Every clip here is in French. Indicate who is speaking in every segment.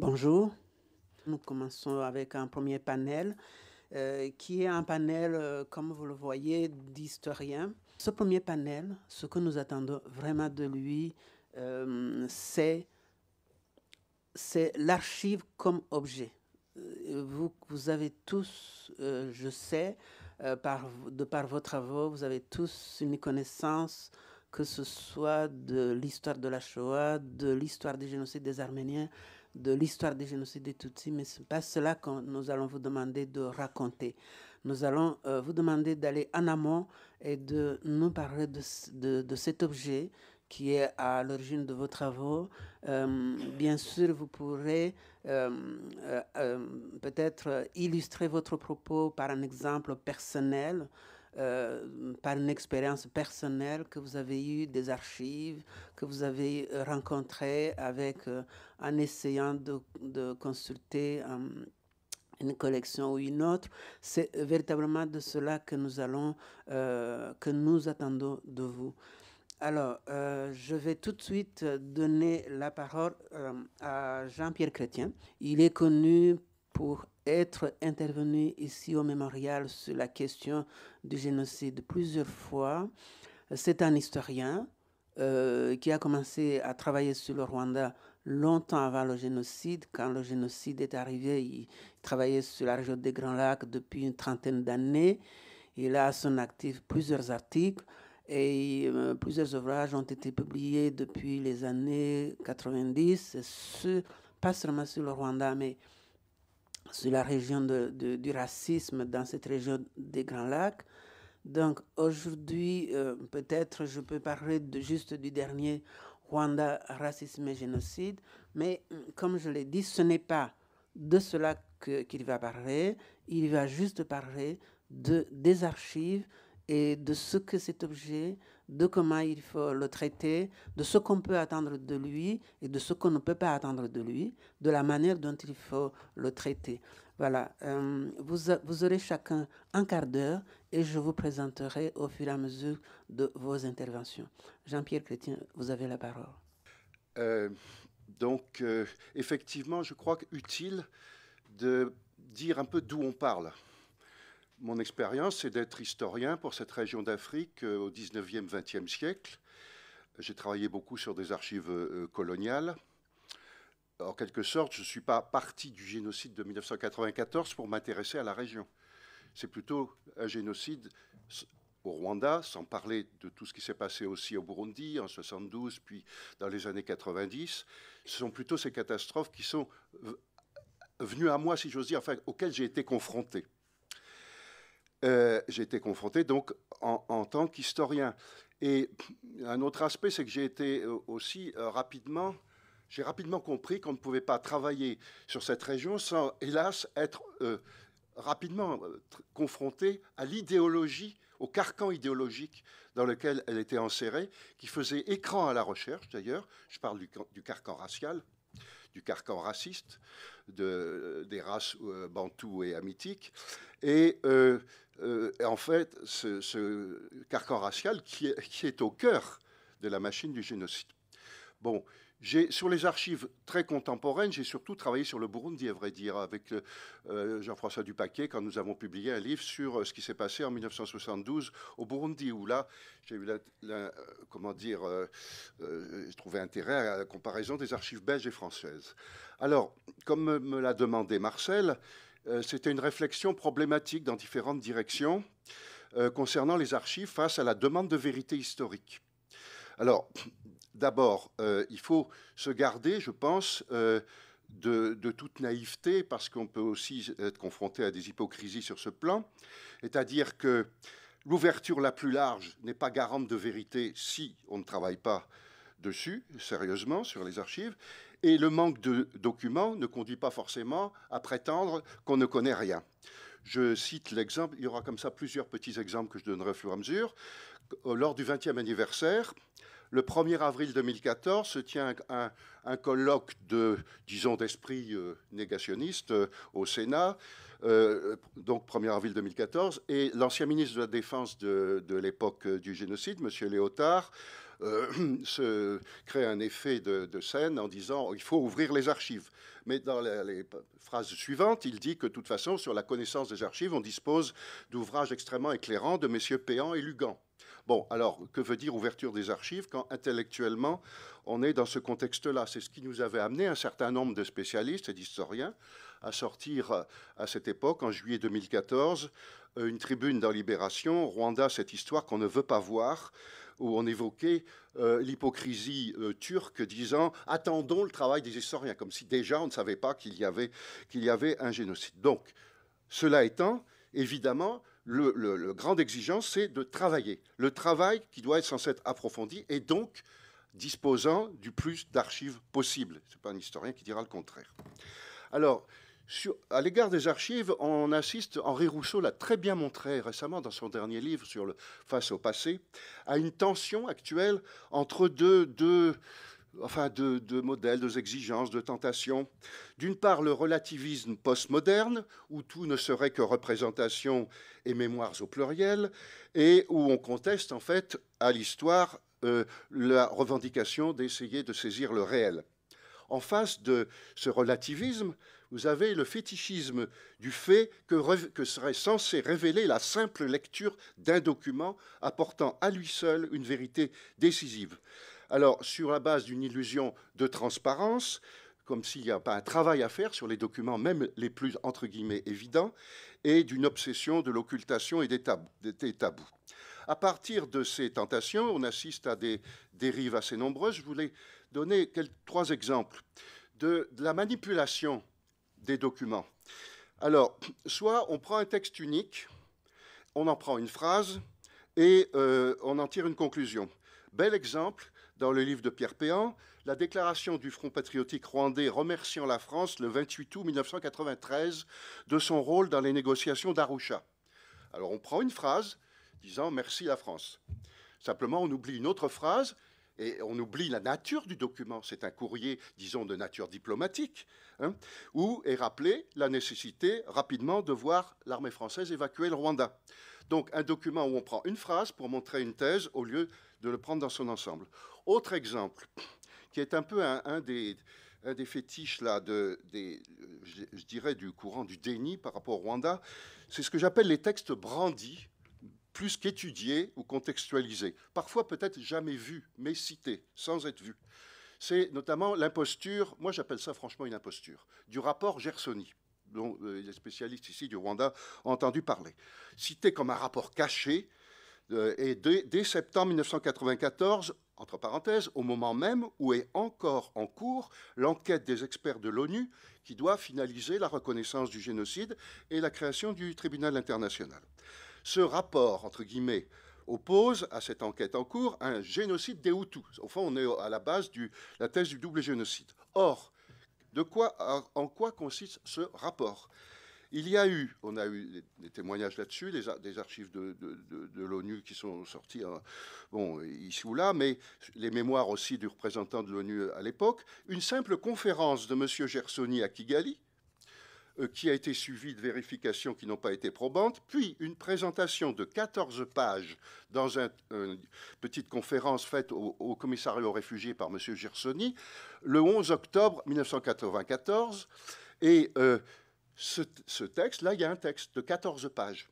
Speaker 1: Bonjour. Nous commençons avec un premier panel euh, qui est un panel, euh, comme vous le voyez, d'historiens. Ce premier panel, ce que nous attendons vraiment de lui, euh, c'est l'archive comme objet. Vous, avez tous, je sais, de par vos travaux, vous avez tous une connaissance que ce soit de l'histoire de la Shoah, de l'histoire du génocide des Arméniens, de l'histoire des génocides des Tutsis, mais ce n'est pas cela que nous allons vous demander de raconter. Nous allons euh, vous demander d'aller en amont et de nous parler de, de, cet objet qui est à l'origine de vos travaux. Euh, bien sûr, vous pourrez euh, peut-être illustrer votre propos par un exemple personnel euh, par une expérience personnelle que vous avez eu des archives, que vous avez rencontré avec, euh, en essayant de, consulter euh, une collection ou une autre. C'est véritablement de cela que nous allons, que nous attendons de vous. Alors, je vais tout de suite donner la parole à Jean-Pierre Chrétien. Il est connu pour être intervenu ici au mémorial sur la question du génocide plusieurs fois. C'est un historien euh, qui a commencé à travailler sur le Rwanda longtemps avant le génocide. Quand le génocide est arrivé, il travaillait sur la région des Grands Lacs depuis une trentaine d'années. Il a à son actif plusieurs articles et euh, plusieurs ouvrages ont été publiés depuis les années 90, sur, pas seulement sur le Rwanda, mais sur la région du racisme dans cette région des Grands Lacs. Donc aujourd'hui, euh, peut-être je peux parler de, juste du dernier Rwanda, racisme et génocide, mais mm, comme je l'ai dit, ce n'est pas de cela qu'il va parler, il va juste parler de, des archives et de ce que cet objet de comment il faut le traiter, de ce qu'on peut attendre de lui et de ce qu'on ne peut pas attendre de lui, de la manière dont il faut le traiter. Voilà, euh, vous, aurez chacun un quart d'heure et je vous présenterai au fur et à mesure de vos interventions. Jean-Pierre Chrétien, vous avez la parole.
Speaker 2: Euh, donc, euh, effectivement, je crois utile de dire un peu d'où on parle. Mon expérience, c'est d'être historien pour cette région d'Afrique euh, au 19e, 20e siècle. J'ai travaillé beaucoup sur des archives euh, euh, coloniales. En quelque sorte, je ne suis pas parti du génocide de 1994 pour m'intéresser à la région. C'est plutôt un génocide au Rwanda, sans parler de tout ce qui s'est passé aussi au Burundi en 72, puis dans les années 90. Ce sont plutôt ces catastrophes qui sont venues à moi, si j'ose dire, enfin, auxquelles j'ai été confronté. Euh, j'ai été confronté donc en, tant qu'historien. Et un autre aspect, c'est que j'ai été euh, aussi euh, rapidement, j'ai rapidement compris qu'on ne pouvait pas travailler sur cette région sans, hélas, être rapidement confronté à l'idéologie, au carcan idéologique dans lequel elle était enserrée, qui faisait écran à la recherche, d'ailleurs, je parle du carcan racial, carcan raciste de, euh, des races euh, bantoues et amitiques. Et euh, en fait, ce, carcan racial qui est, qui est, au cœur de la machine du génocide. Bon, sur les archives très contemporaines, j'ai surtout travaillé sur le Burundi, à vrai dire, avec euh, euh, Jean-François Dupaquet, quand nous avons publié un livre sur euh, ce qui s'est passé en 1972 au Burundi, où là, j'ai eu comment dire, trouvé intérêt à la comparaison des archives belges et françaises. Alors, comme me l'a demandé Marcel, c'était une réflexion problématique dans différentes directions concernant les archives face à la demande de vérité historique. Alors, D'abord, euh, il faut se garder, je pense, euh, de, de, toute naïveté, parce qu'on peut aussi être confronté à des hypocrisies sur ce plan, c'est-à-dire que l'ouverture la plus large n'est pas garante de vérité si on ne travaille pas dessus, sérieusement, sur les archives, et le manque de documents ne conduit pas forcément à prétendre qu'on ne connaît rien. Je cite l'exemple, il y aura comme ça plusieurs petits exemples que je donnerai au fur et à mesure. Lors du 20e anniversaire, le 1er avril 2014 se tient un, colloque de, disons, d'esprit euh, négationniste euh, au Sénat, euh, donc 1er avril 2014, et l'ancien ministre de la Défense de, l'époque du génocide, M. Léotard, se crée un effet de, scène en disant il faut ouvrir les archives. Mais dans les phrases suivantes, il dit que de toute façon, sur la connaissance des archives, on dispose d'ouvrages extrêmement éclairants de messieurs Péan et Lugan. Bon, alors, que veut dire ouverture des archives quand intellectuellement on est dans ce contexte-là C'est ce qui nous avait amené un certain nombre de spécialistes et d'historiens à sortir euh, à cette époque, en juillet 2014, euh, une tribune dans Libération, Rwanda, cette histoire qu'on ne veut pas voir, où on évoquait euh, l'hypocrisie turque disant attendons le travail des historiens, comme si déjà on ne savait pas qu'il y avait un génocide. Donc, cela étant, évidemment, le, grand exigence, c'est de travailler. Le travail qui doit être censé être approfondi et donc disposant du plus d'archives possible. Ce n'est pas un historien qui dira le contraire. Alors, à l'égard des archives, on assiste, Henri Rousseau l'a très bien montré récemment dans son dernier livre sur le Face au passé, à une tension actuelle entre deux, enfin de modèles, de exigences, de tentations. D'une part, le relativisme postmoderne, où tout ne serait que représentation et mémoires au pluriel, et où on conteste en fait à l'histoire euh, la revendication d'essayer de saisir le réel. En face de ce relativisme, vous avez le fétichisme du fait que serait censé révéler la simple lecture d'un document apportant à lui seul une vérité décisive. Alors, sur la base d'une illusion de transparence, comme s'il n'y a pas un travail à faire sur les documents, même les plus, entre guillemets, évidents, et d'une obsession de l'occultation et des, tabous. À partir de ces tentations, on assiste à des dérives assez nombreuses. Je voulais donner quelques, trois exemples de, la manipulation des documents. Alors, soit on prend un texte unique, on en prend une phrase et euh, on en tire une conclusion. Bel exemple dans le livre de Pierre Péan, la déclaration du Front patriotique rwandais remerciant la France le 28 août 1993 de son rôle dans les négociations d'Arusha. Alors on prend une phrase disant merci la France. Simplement, on oublie une autre phrase et on oublie la nature du document, c'est un courrier, disons, de nature diplomatique, hein, où est rappelée la nécessité rapidement de voir l'armée française évacuer le Rwanda. Donc un document où on prend une phrase pour montrer une thèse au lieu de le prendre dans son ensemble. Autre exemple, qui est un peu un, des, fétiches là de, je dirais du courant du déni par rapport au Rwanda, c'est ce que j'appelle les textes brandis plus qu'étudié ou contextualisé, parfois peut-être jamais vu, mais cité, sans être vu. C'est notamment l'imposture, moi j'appelle ça franchement une imposture, du rapport Gersoni dont euh, les spécialistes ici du Rwanda ont entendu parler, cité comme un rapport caché, euh, et dès, septembre 1994, entre parenthèses, au moment même où est encore en cours l'enquête des experts de l'ONU qui doit finaliser la reconnaissance du génocide et la création du tribunal international. Ce rapport, entre guillemets, oppose à cette enquête en cours un génocide des Hutus. Au fond, on est à la base de la thèse du double génocide. Or, de quoi, en quoi consiste ce rapport Il y a eu, on a eu des témoignages là-dessus, des, archives de, l'ONU qui sont sorties, hein, bon, ici ou là, mais les mémoires aussi du représentant de l'ONU à l'époque. Une simple conférence de M. Gersoni à Kigali, euh, qui a été suivi de vérifications qui n'ont pas été probantes, puis une présentation de 14 pages dans un, une petite conférence faite au, commissariat aux réfugiés par M. Gersoni le 11 octobre 1994. Et euh, ce, ce texte, là, il y a un texte de 14 pages.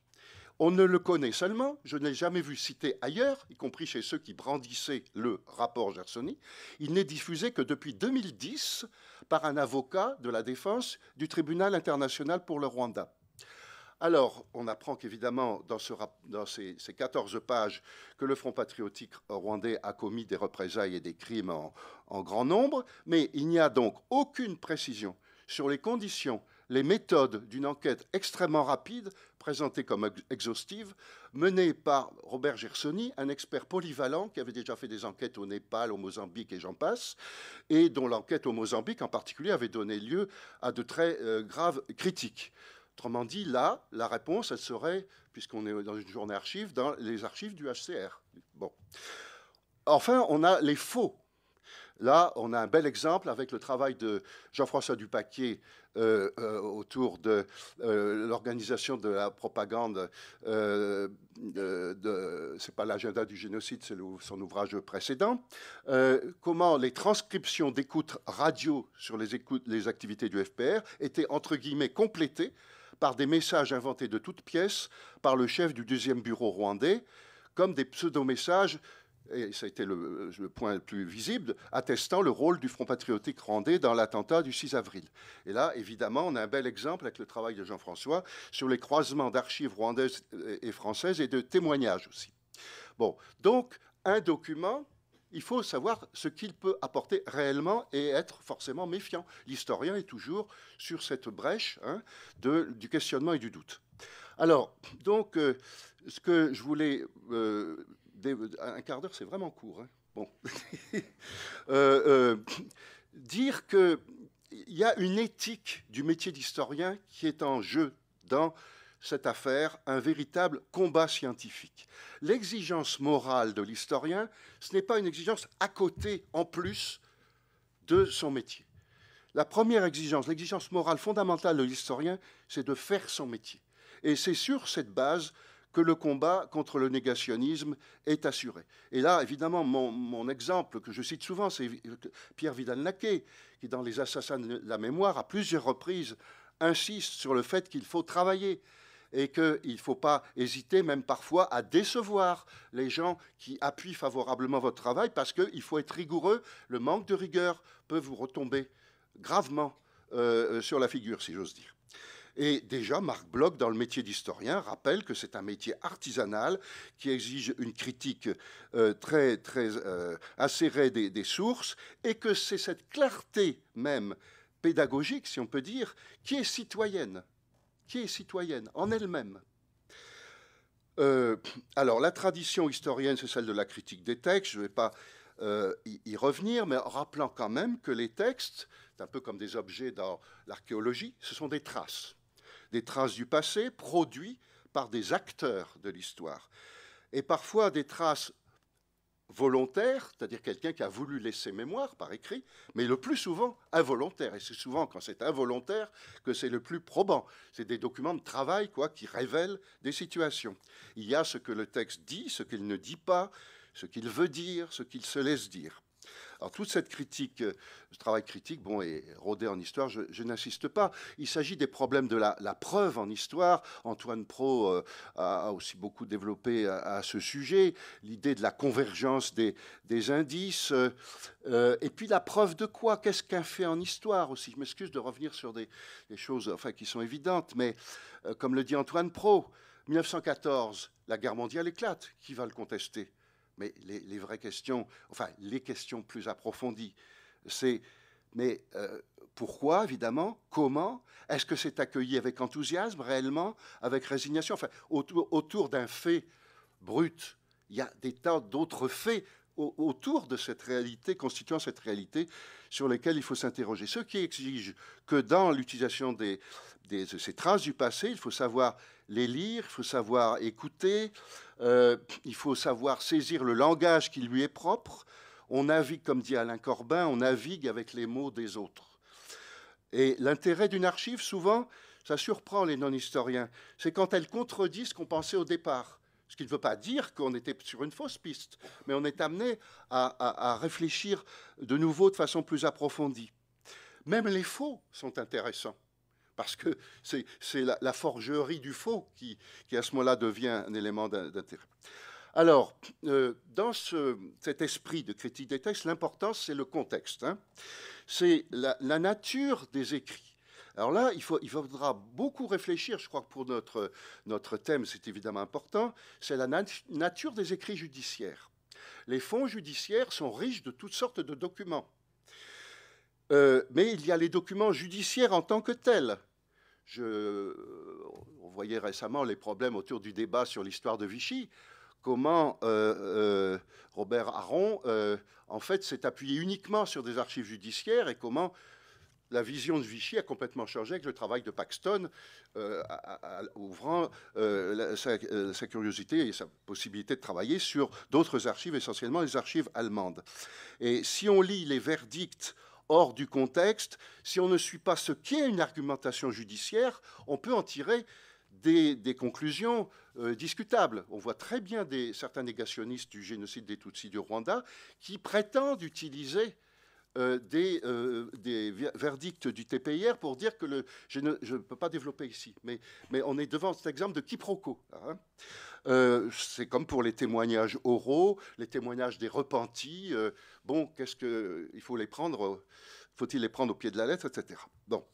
Speaker 2: On ne le connaît seulement, je n'ai jamais vu cité ailleurs, y compris chez ceux qui brandissaient le rapport Gersoni, il n'est diffusé que depuis 2010 par un avocat de la défense du tribunal international pour le Rwanda. Alors, on apprend qu'évidemment, dans, ces, 14 pages, que le Front patriotique rwandais a commis des représailles et des crimes en grand nombre, mais il n'y a donc aucune précision sur les conditions les méthodes d'une enquête extrêmement rapide, présentée comme exhaustive, menée par Robert Gersoni, un expert polyvalent qui avait déjà fait des enquêtes au Népal, au Mozambique et j'en passe, et dont l'enquête au Mozambique en particulier avait donné lieu à de très euh, graves critiques. Autrement dit, là, la réponse, elle serait, puisqu'on est dans une journée archive, dans les archives du HCR. Bon. Enfin, on a les faux Là, on a un bel exemple avec le travail de Jean-François Dupaquier euh, euh, autour de euh, l'organisation de la propagande. de, n'est c'est pas l'agenda du génocide, c'est son ouvrage précédent. comment les transcriptions d'écoutes radio sur les, écoutes, les activités du FPR étaient entre guillemets complétées par des messages inventés de toutes pièces par le chef du deuxième bureau rwandais, comme des pseudo-messages et ça a été le, point le plus visible, attestant le rôle du Front patriotique rwandais dans l'attentat du 6 avril. Et là, évidemment, on a un bel exemple avec le travail de Jean-François sur les croisements d'archives rwandaises et françaises et de témoignages aussi. Bon, donc, un document il faut savoir ce qu'il peut apporter réellement et être forcément méfiant. L'historien est toujours sur cette brèche hein, de, du questionnement et du doute. Alors, donc, euh, ce que je voulais euh, euh, un quart d'heure, c'est vraiment court. Hein. bon. Euh, euh, dire qu'il y a une éthique du métier d'historien qui est en jeu dans cette affaire, un véritable combat scientifique. L'exigence morale de l'historien, ce n'est pas une exigence à côté, en plus, de son métier. La première exigence, l'exigence morale fondamentale de l'historien, c'est de faire son métier. Et c'est sur cette base que le combat contre le négationnisme est assuré. Et là, évidemment, mon, exemple que je cite souvent, c'est Pierre Vidal-Naquet, qui, dans Les Assassins de la mémoire, à plusieurs reprises, insiste sur le fait qu'il faut travailler et qu'il ne faut pas hésiter, même parfois, à décevoir les gens qui appuient favorablement votre travail, parce qu'il faut être rigoureux. Le manque de rigueur peut vous retomber gravement euh, sur la figure, si j'ose dire. Et déjà, Marc Bloch, dans le métier d'historien, rappelle que c'est un métier artisanal qui exige une critique euh, très, très euh, des, sources et que c'est cette clarté même pédagogique, si on peut dire, qui est citoyenne, qui est citoyenne en elle-même. Euh, alors, la tradition historienne, c'est celle de la critique des textes. Je ne vais pas euh, y, y, revenir, mais en rappelant quand même que les textes, c'est un peu comme des objets dans l'archéologie, ce sont des traces des traces du passé produits par des acteurs de l'histoire, et parfois des traces volontaires, c'est-à-dire quelqu'un qui a voulu laisser mémoire par écrit, mais le plus souvent involontaire. Et c'est souvent quand c'est involontaire que c'est le plus probant. C'est des documents de travail quoi, qui révèlent des situations. Il y a ce que le texte dit, ce qu'il ne dit pas, ce qu'il veut dire, ce qu'il se laisse dire. Alors toute cette critique, euh, ce travail critique, bon, est rodé en histoire, je, n'insiste pas. Il s'agit des problèmes de la, preuve en histoire. Antoine Pro euh, a, aussi beaucoup développé euh, à, ce sujet l'idée de la convergence des, indices. et puis la preuve de quoi Qu'est-ce qu'un fait en histoire aussi Je m'excuse de revenir sur des, choses enfin, qui sont évidentes, mais comme le dit Antoine Pro, 1914, la guerre mondiale éclate. Qui va le contester mais les, vraies questions, enfin les questions plus approfondies, c'est mais euh, pourquoi, évidemment, comment, est-ce que c'est accueilli avec enthousiasme réellement, avec résignation, enfin autour d'un fait brut, il y a des tas d'autres faits autour de cette réalité, constituant cette réalité sur laquelle il faut s'interroger. Ce qui exige que dans l'utilisation de ces traces du passé, il faut savoir les lire, il faut savoir écouter, euh, il faut savoir saisir le langage qui lui est propre. On navigue, comme dit Alain Corbin, on navigue avec les mots des autres. Et l'intérêt d'une archive, souvent, ça surprend les non-historiens, c'est quand elle contredit ce qu'on pensait au départ. Ce qui ne veut pas dire qu'on était sur une fausse piste, mais on est amené à, réfléchir de nouveau de façon plus approfondie. Même les faux sont intéressants parce que c'est la, forgerie du faux qui, à ce moment-là, devient un élément d'intérêt. Alors, euh, dans ce, cet esprit de critique des textes, l'importance, c'est le contexte. Hein. C'est la, nature des écrits. Alors là, il, faut, il faudra beaucoup réfléchir. Je crois que pour notre, notre thème, c'est évidemment important. C'est la nature des écrits judiciaires. Les fonds judiciaires sont riches de toutes sortes de documents. Euh, mais il y a les documents judiciaires en tant que tels. Je, on voyait récemment les problèmes autour du débat sur l'histoire de Vichy. Comment euh, euh, Robert Aron, en fait, s'est appuyé uniquement sur des archives judiciaires et comment la vision de Vichy a complètement changé avec le travail de Paxton, euh, ouvrant euh, euh, sa, curiosité et sa possibilité de travailler sur d'autres archives, essentiellement les archives allemandes. Et si on lit les verdicts hors du contexte, si on ne suit pas ce qu'est une argumentation judiciaire, on peut en tirer des, conclusions discutables. On voit très bien des, certains négationnistes du génocide des Tutsis du Rwanda qui prétendent utiliser euh, des, euh, verdicts du TPIR pour dire que le, je ne peux pas développer ici, mais, mais, on est devant cet exemple de quiproquo. Hein. Euh, c'est comme pour les témoignages oraux, les témoignages des repentis. bon, qu'est-ce que il faut les prendre Faut-il les prendre au pied de la lettre, etc. Bon,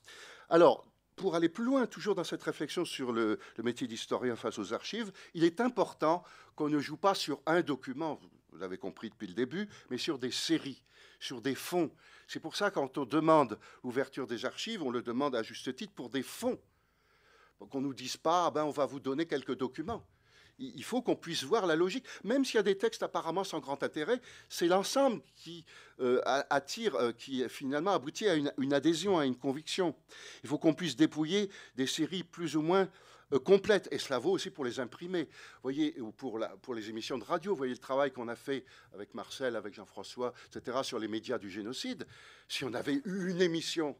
Speaker 2: alors. Pour aller plus loin, toujours dans cette réflexion sur le, le métier d'historien face aux archives, il est important qu'on ne joue pas sur un document vous l'avez compris depuis le début, mais sur des séries, sur des fonds. C'est pour ça, quand on demande l'ouverture des archives, on le demande à juste titre pour des fonds. Qu'on ne nous dise pas, ah ben, on va vous donner quelques documents. Il faut qu'on puisse voir la logique. Même s'il y a des textes apparemment sans grand intérêt, c'est l'ensemble qui euh, attire, euh, qui finalement aboutit à une, adhésion, à une conviction. Il faut qu'on puisse dépouiller des séries plus ou moins euh, complète. Et cela vaut aussi pour les imprimés, voyez, ou pour, les émissions de radio. Vous voyez le travail qu'on a fait avec Marcel, avec Jean-François, etc., sur les médias du génocide. Si on avait eu une émission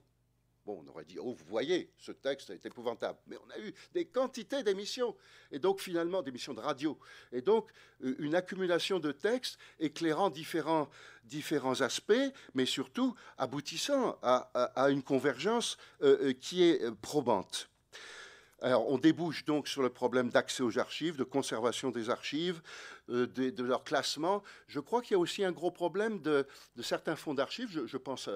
Speaker 2: Bon, on aurait dit, oh, vous voyez, ce texte est épouvantable. Mais on a eu des quantités d'émissions, et donc finalement d'émissions de radio. Et donc euh, une accumulation de textes éclairant différents, différents aspects, mais surtout aboutissant à, une convergence euh, qui est probante. Alors, on débouche donc sur le problème d'accès aux archives, de conservation des archives, euh, de, leur classement. Je crois qu'il y a aussi un gros problème de, certains fonds d'archives. Je, pense,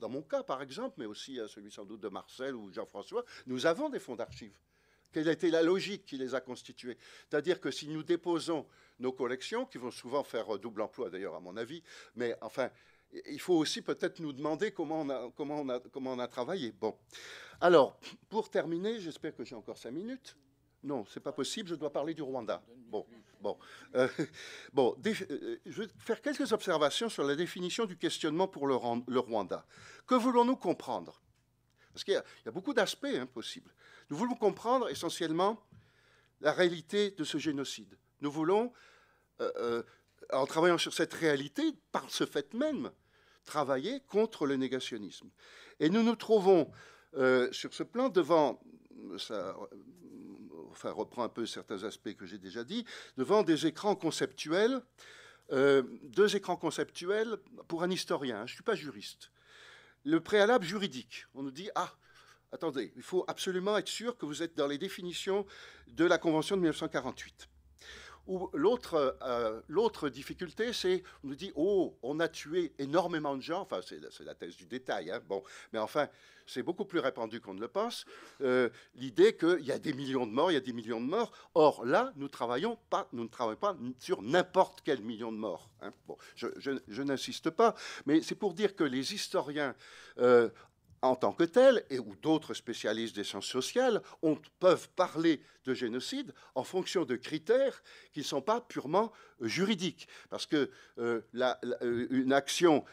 Speaker 2: dans mon cas par exemple, mais aussi à celui sans doute de Marcel ou Jean-François, nous avons des fonds d'archives. Quelle a été la logique qui les a constitués C'est-à-dire que si nous déposons nos collections, qui vont souvent faire euh, double emploi d'ailleurs à mon avis, mais enfin, il faut aussi peut-être nous demander comment on a, comment on a travaillé. Bon. Alors, pour terminer, j'espère que j'ai encore cinq minutes. Non, c'est pas possible, je dois parler du Rwanda. Bon, bon. Euh, bon euh, euh, je vais faire quelques observations sur la définition du questionnement pour le, Rwanda. Que voulons-nous comprendre Parce qu'il y, a beaucoup d'aspects hein, possibles. Nous voulons comprendre essentiellement la réalité de ce génocide. Nous voulons, en travaillant sur cette réalité, par ce fait même, travailler contre le négationnisme. Et nous nous trouvons euh, sur ce plan, devant, ça euh, enfin, reprend un peu certains aspects que j'ai déjà dit, devant des écrans conceptuels, euh, deux écrans conceptuels pour un historien, hein. je ne suis pas juriste. Le préalable juridique, on nous dit, ah, attendez, il faut absolument être sûr que vous êtes dans les définitions de la Convention de 1948. Ou l'autre, euh, l'autre difficulté, c'est on nous dit oh, on a tué énormément de gens. Enfin, c'est, c'est la thèse du détail. Hein, bon, mais enfin, c'est beaucoup plus répandu qu'on ne le pense. Euh, l'idée qu'il y a des millions de morts, il y a des millions de morts. Or là, nous travaillons pas, nous ne travaillons pas sur n'importe quel million de morts. Hein. Bon, je, n'insiste pas, mais c'est pour dire que les historiens euh, en tant que tel et où d'autres spécialistes des sciences sociales, peuvent parler de génocide en fonction de critères qui ne sont pas purement euh, juridiques. Parce que euh, euh, une action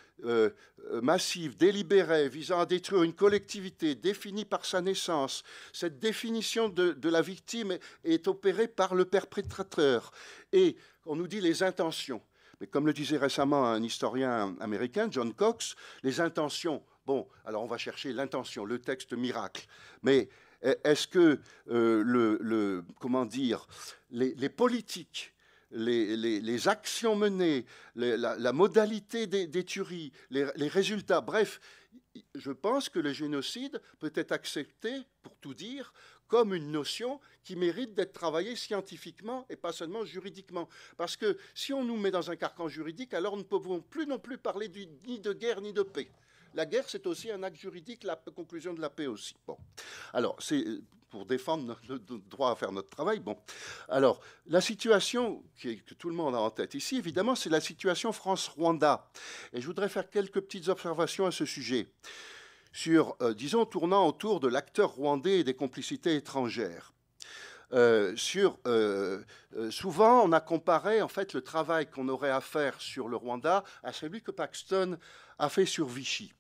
Speaker 2: massive, délibérée, visant à détruire une collectivité définie par sa naissance, cette définition de la victime est opérée par le perpétrateur. Et on nous dit les intentions. Mais comme le disait récemment un historien américain, John Cox, les intentions Bon, alors on va chercher l'intention, le texte miracle. Mais est-ce que euh, le, comment dire, les, politiques, les, actions menées, la, modalité des, tueries, les résultats, bref, je pense que le génocide peut être accepté, pour tout dire, comme une notion qui mérite d'être travaillée scientifiquement et pas seulement juridiquement. Parce que si on nous met dans un carcan juridique, alors nous ne pouvons plus non plus parler ni de guerre ni de paix. La guerre, c'est aussi un acte juridique, la conclusion de la paix aussi. Bon. Alors, c'est euh, pour défendre notre droit à faire notre travail. Bon. Alors, la situation que tout le monde a en tête ici, évidemment, c'est la situation France-Rwanda. Et je voudrais faire quelques petites observations à ce sujet sur, euh, disons, tournant autour de l'acteur rwandais et des complicités étrangères. Euh, sur, souvent, on a comparé en fait le travail qu'on aurait à faire sur le Rwanda à celui que Paxton a fait sur Vichy.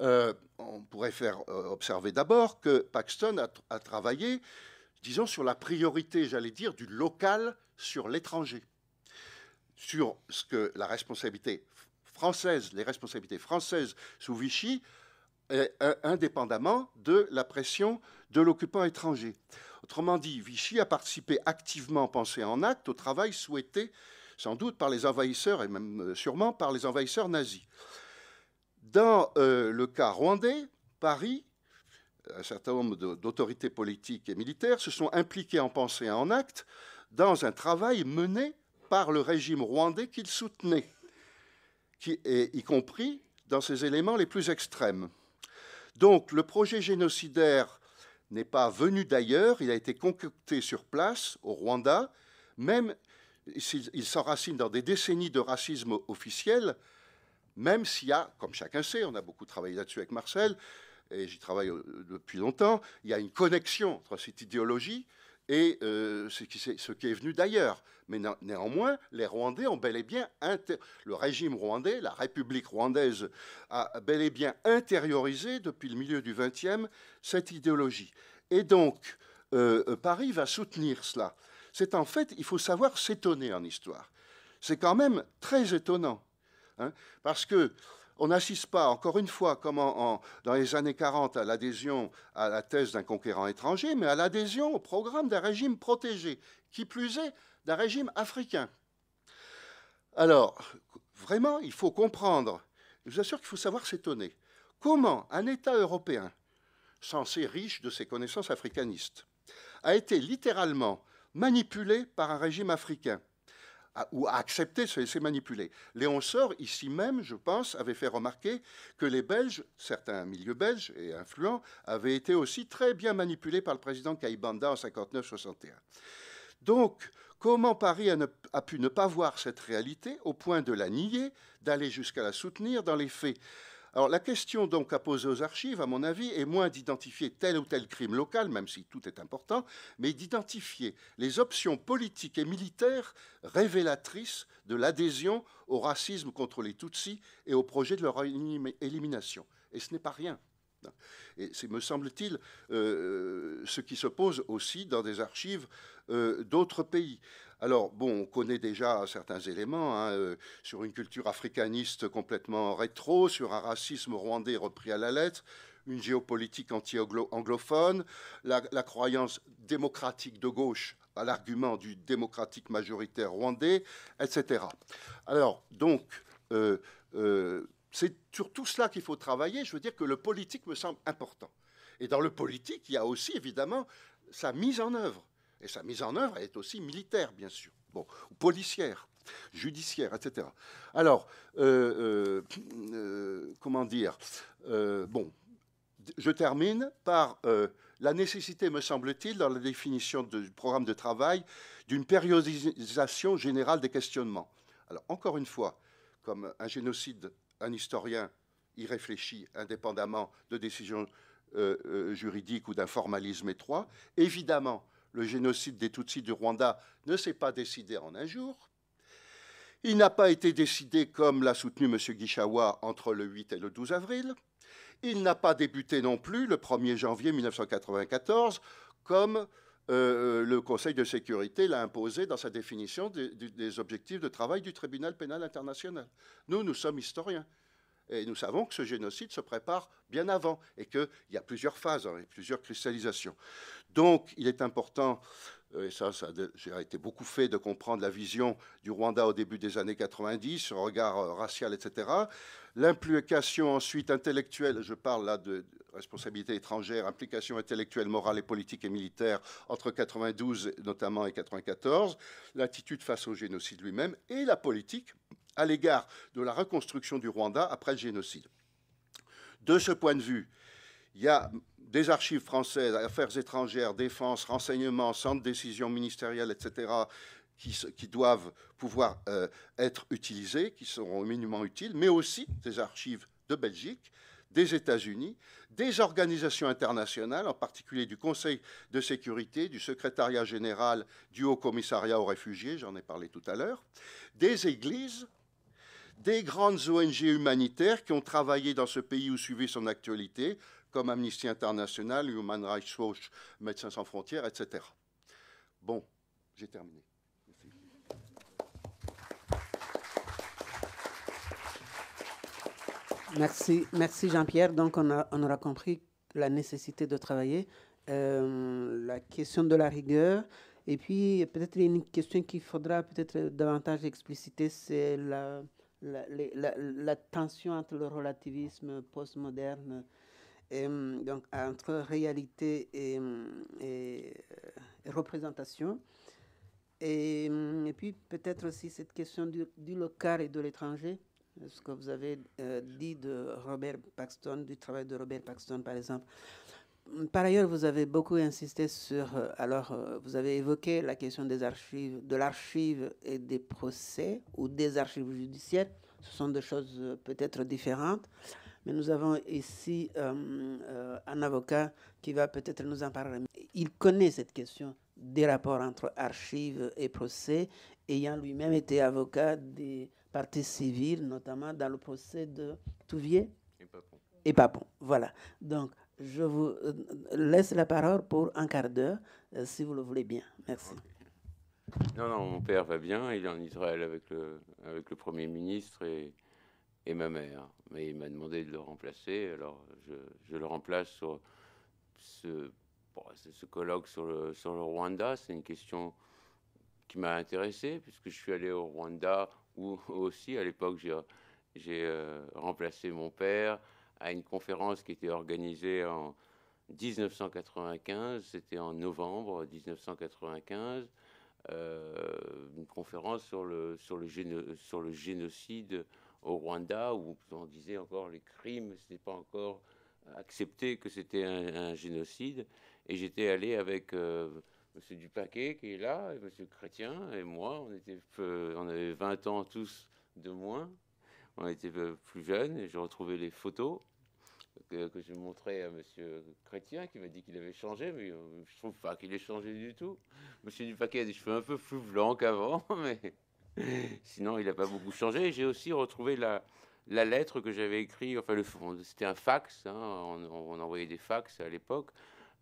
Speaker 2: Euh, on pourrait faire euh, observer d'abord que Paxton a, travaillé, disons, sur la priorité, j'allais dire, du local sur l'étranger, sur ce que la responsabilité française, les responsabilités françaises sous Vichy, euh, indépendamment de la pression de l'occupant étranger. Autrement dit, Vichy a participé activement, pensé en acte, au travail souhaité sans doute par les envahisseurs et même sûrement par les envahisseurs nazis. Dans euh, le cas rwandais, Paris, un certain nombre d'autorités politiques et militaires se sont impliqués en pensée et en acte dans un travail mené par le régime rwandais qu'ils soutenaient, y compris dans ses éléments les plus extrêmes. Donc le projet génocidaire n'est pas venu d'ailleurs, il a été concocté sur place, au Rwanda, même s'il s'enracine dans des décennies de racisme officiel, même s'il y a, comme chacun sait, on a beaucoup travaillé là-dessus avec Marcel, et j'y travaille euh, depuis longtemps, il y a une connexion entre cette idéologie et euh, ce, qui, est venu d'ailleurs. Mais néanmoins, les Rwandais ont bel et bien, le régime rwandais, la République rwandaise, a bel et bien intériorisé depuis le milieu du XXe cette idéologie. Et donc, euh, Paris va soutenir cela. C'est en fait, il faut savoir s'étonner en histoire. C'est quand même très étonnant Hein, parce que on n'assiste pas, encore une fois, comme en, dans les années 40, à l'adhésion à la thèse d'un conquérant étranger, mais à l'adhésion au programme d'un régime protégé, qui plus est, d'un régime africain. Alors, vraiment, il faut comprendre, je vous assure qu'il faut savoir s'étonner, comment un État européen, censé riche de ses connaissances africanistes, a été littéralement manipulé par un régime africain ou à accepter se laisser manipuler. sort ici même, je pense, avait fait remarquer que les Belges, certains milieux belges et influents, avaient été aussi très bien manipulés par le président Kaibanda en 59-61. Donc, comment Paris a, pu ne pas voir cette réalité au point de la nier, d'aller jusqu'à la soutenir dans les faits alors la question donc à poser aux archives, à mon avis, est moins d'identifier tel ou tel crime local, même si tout est important, mais d'identifier les options politiques et militaires révélatrices de l'adhésion au racisme contre les Tutsis et au projet de leur élimination. Et ce n'est pas rien. Et c'est, me semble-t-il, euh, ce qui se pose aussi dans des archives euh, d'autres pays. Alors, bon, on connaît déjà certains éléments hein, euh, sur une culture africaniste complètement rétro, sur un racisme rwandais repris à la lettre, une géopolitique anti-anglophone, la, croyance démocratique de gauche à l'argument du démocratique majoritaire rwandais, etc. Alors, donc, euh, euh, c'est sur tout cela qu'il faut travailler. Je veux dire que le politique me semble important. Et dans le politique, il y a aussi, évidemment, sa mise en œuvre. Et sa mise en œuvre est aussi militaire, bien sûr, bon, policière, judiciaire, etc. Alors, euh, euh, euh, comment dire Bon, je termine par la nécessité, me semble-t-il, dans la définition du programme de travail, d'une périodisation générale des questionnements. Alors, encore une fois, comme un génocide, un historien y réfléchit indépendamment de décisions juridiques ou d'un formalisme étroit, évidemment, le génocide des Tutsis du Rwanda ne s'est pas décidé en un jour. Il n'a pas été décidé, comme l'a soutenu M. Guichawa, entre le 8 et le 12 avril. Il n'a pas débuté non plus le 1er janvier 1994, comme euh, le Conseil de sécurité l'a imposé dans sa définition des objectifs de travail du tribunal pénal international. Nous, nous sommes historiens. Et nous savons que ce génocide se prépare bien avant et qu'il y a plusieurs phases hein, et plusieurs cristallisations. Donc, il est important, euh, et ça, ça a été beaucoup fait, de comprendre la vision du Rwanda au début des années 90, ce regard euh, racial, etc. L'implication ensuite intellectuelle, je parle là de responsabilité étrangère, implication intellectuelle, morale et politique et militaire entre 92 notamment et 94, l'attitude face au génocide lui-même et la politique à l'égard de la reconstruction du Rwanda après le génocide. De ce point de vue, il y a des archives françaises, affaires étrangères, défense, renseignements, centres de décision ministérielle, etc., qui, qui doivent pouvoir euh, être utilisées, qui seront minimum utiles, mais aussi des archives de Belgique, des États-Unis, des organisations internationales, en particulier du Conseil de sécurité, du Secrétariat général, du Haut Commissariat aux réfugiés, j'en ai parlé tout à l'heure, des églises, des grandes ONG humanitaires qui ont travaillé dans ce pays ou suivi son actualité, comme Amnesty International, Human Rights Watch, Médecins sans frontières, etc. Bon, j'ai terminé.
Speaker 1: Merci. Merci, Jean-Pierre. Donc on, aura compris la nécessité de travailler, euh, la question de la rigueur, et puis peut-être une question qu'il faudra peut-être davantage expliciter, c'est la la, la, tension entre le relativisme postmoderne hum, donc entre réalité et, hum, euh, représentation. Hum, et, puis peut-être aussi cette question du, du local et de l'étranger, ce que vous avez euh, dit de Robert Paxton, du travail de Robert Paxton par exemple. Par ailleurs, vous avez beaucoup insisté sur, euh, alors euh, vous avez évoqué la question des archives, de l'archive et des procès ou des archives judiciaires. Ce sont deux choses euh, peut-être différentes, mais nous avons ici un avocat qui va peut-être nous en parler. Il connaît cette question des rapports entre archives et procès, ayant lui-même été avocat des parties civiles, notamment dans le procès de Touvier et Papon. Et Papon, voilà. Donc, je vous euh, laisse la parole pour un quart d'heure, euh, si vous le voulez bien. Merci.
Speaker 3: Non, non, mon père va bien. Il est en Israël avec le, Premier ministre et, ma mère. Mais il m'a demandé de le remplacer. Alors, je, le remplace sur ce, colloque sur le, Rwanda. C'est une question qui m'a intéressé, puisque je suis allé au Rwanda, où aussi, à l'époque, j'ai euh, remplacé mon père à une conférence qui était organisée en 1995, c'était en novembre 1995, euh, une conférence sur le, sur, le génocide au Rwanda, où on disait encore les crimes, ce n'est pas encore accepté que c'était un, génocide. Et j'étais allé avec euh, M. Dupaquet, qui est là, et M. Chrétien, et moi, on, était, euh, on avait 20 ans tous de moins on était euh, plus jeunes, et j'ai retrouvé les photos que, que j'ai montrées à monsieur Chrétien, qui m'a dit qu'il avait changé, mais euh, je trouve pas qu'il ait changé du tout. Monsieur Du a des cheveux un peu plus blancs qu'avant, mais sinon il n'a pas beaucoup changé. J'ai aussi retrouvé la, lettre que j'avais écrite, enfin le c'était un fax, hein, on, envoyait des fax à l'époque,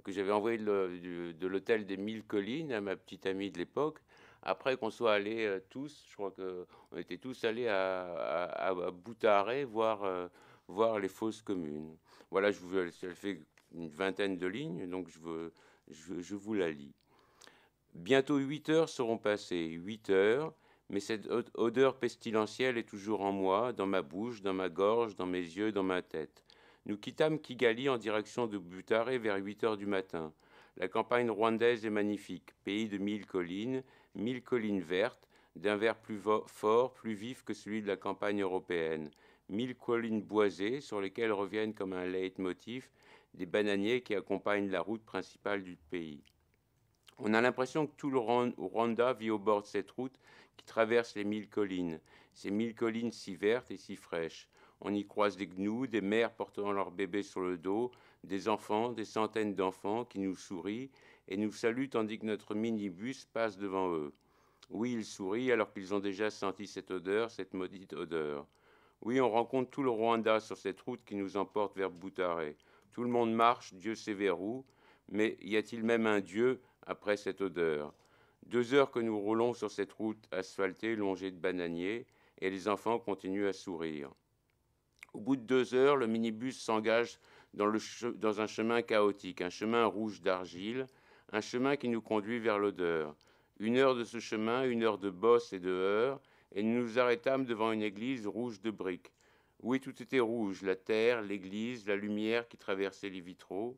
Speaker 3: que j'avais envoyé de l'hôtel des Mille Collines à ma petite amie de l'époque, après qu'on soit allés euh, tous, je crois qu'on était tous allés à, à, voir, euh, voir les fosses communes. Voilà, je vous elle fait une vingtaine de lignes, donc je, veux, je, vous la lis. Bientôt huit heures seront passées, huit heures, mais cette odeur pestilentielle est toujours en moi, dans ma bouche, dans ma gorge, dans mes yeux, dans ma tête. Nous quittâmes Kigali en direction de Butare vers 8 heures du matin. La campagne rwandaise est magnifique, pays de mille collines, mille collines vertes, d'un vert plus fort, plus vif que celui de la campagne européenne, mille collines boisées sur lesquelles reviennent comme un leitmotiv des bananiers qui accompagnent la route principale du pays. On a l'impression que tout le Rwanda vit au bord de cette route qui traverse les mille collines, ces mille collines si vertes et si fraîches. On y croise des gnous, des mères portant leurs bébés sur le dos, des enfants, des centaines d'enfants qui nous sourient et nous saluent tandis que notre minibus passe devant eux. Oui, ils sourient alors qu'ils ont déjà senti cette odeur, cette maudite odeur. Oui, on rencontre tout le Rwanda sur cette route qui nous emporte vers Boutaré. Tout le monde marche, Dieu sait vers où, mais y a-t-il même un Dieu après cette odeur Deux heures que nous roulons sur cette route asphaltée, longée de bananiers, et les enfants continuent à sourire. Au bout de deux heures, le minibus s'engage dans, dans, un chemin chaotique, un chemin rouge d'argile, un chemin qui nous conduit vers l'odeur. Une heure de ce chemin, une heure de bosses et de heurts, et nous nous arrêtâmes devant une église rouge de briques. Oui, tout était rouge, la terre, l'église, la lumière qui traversait les vitraux,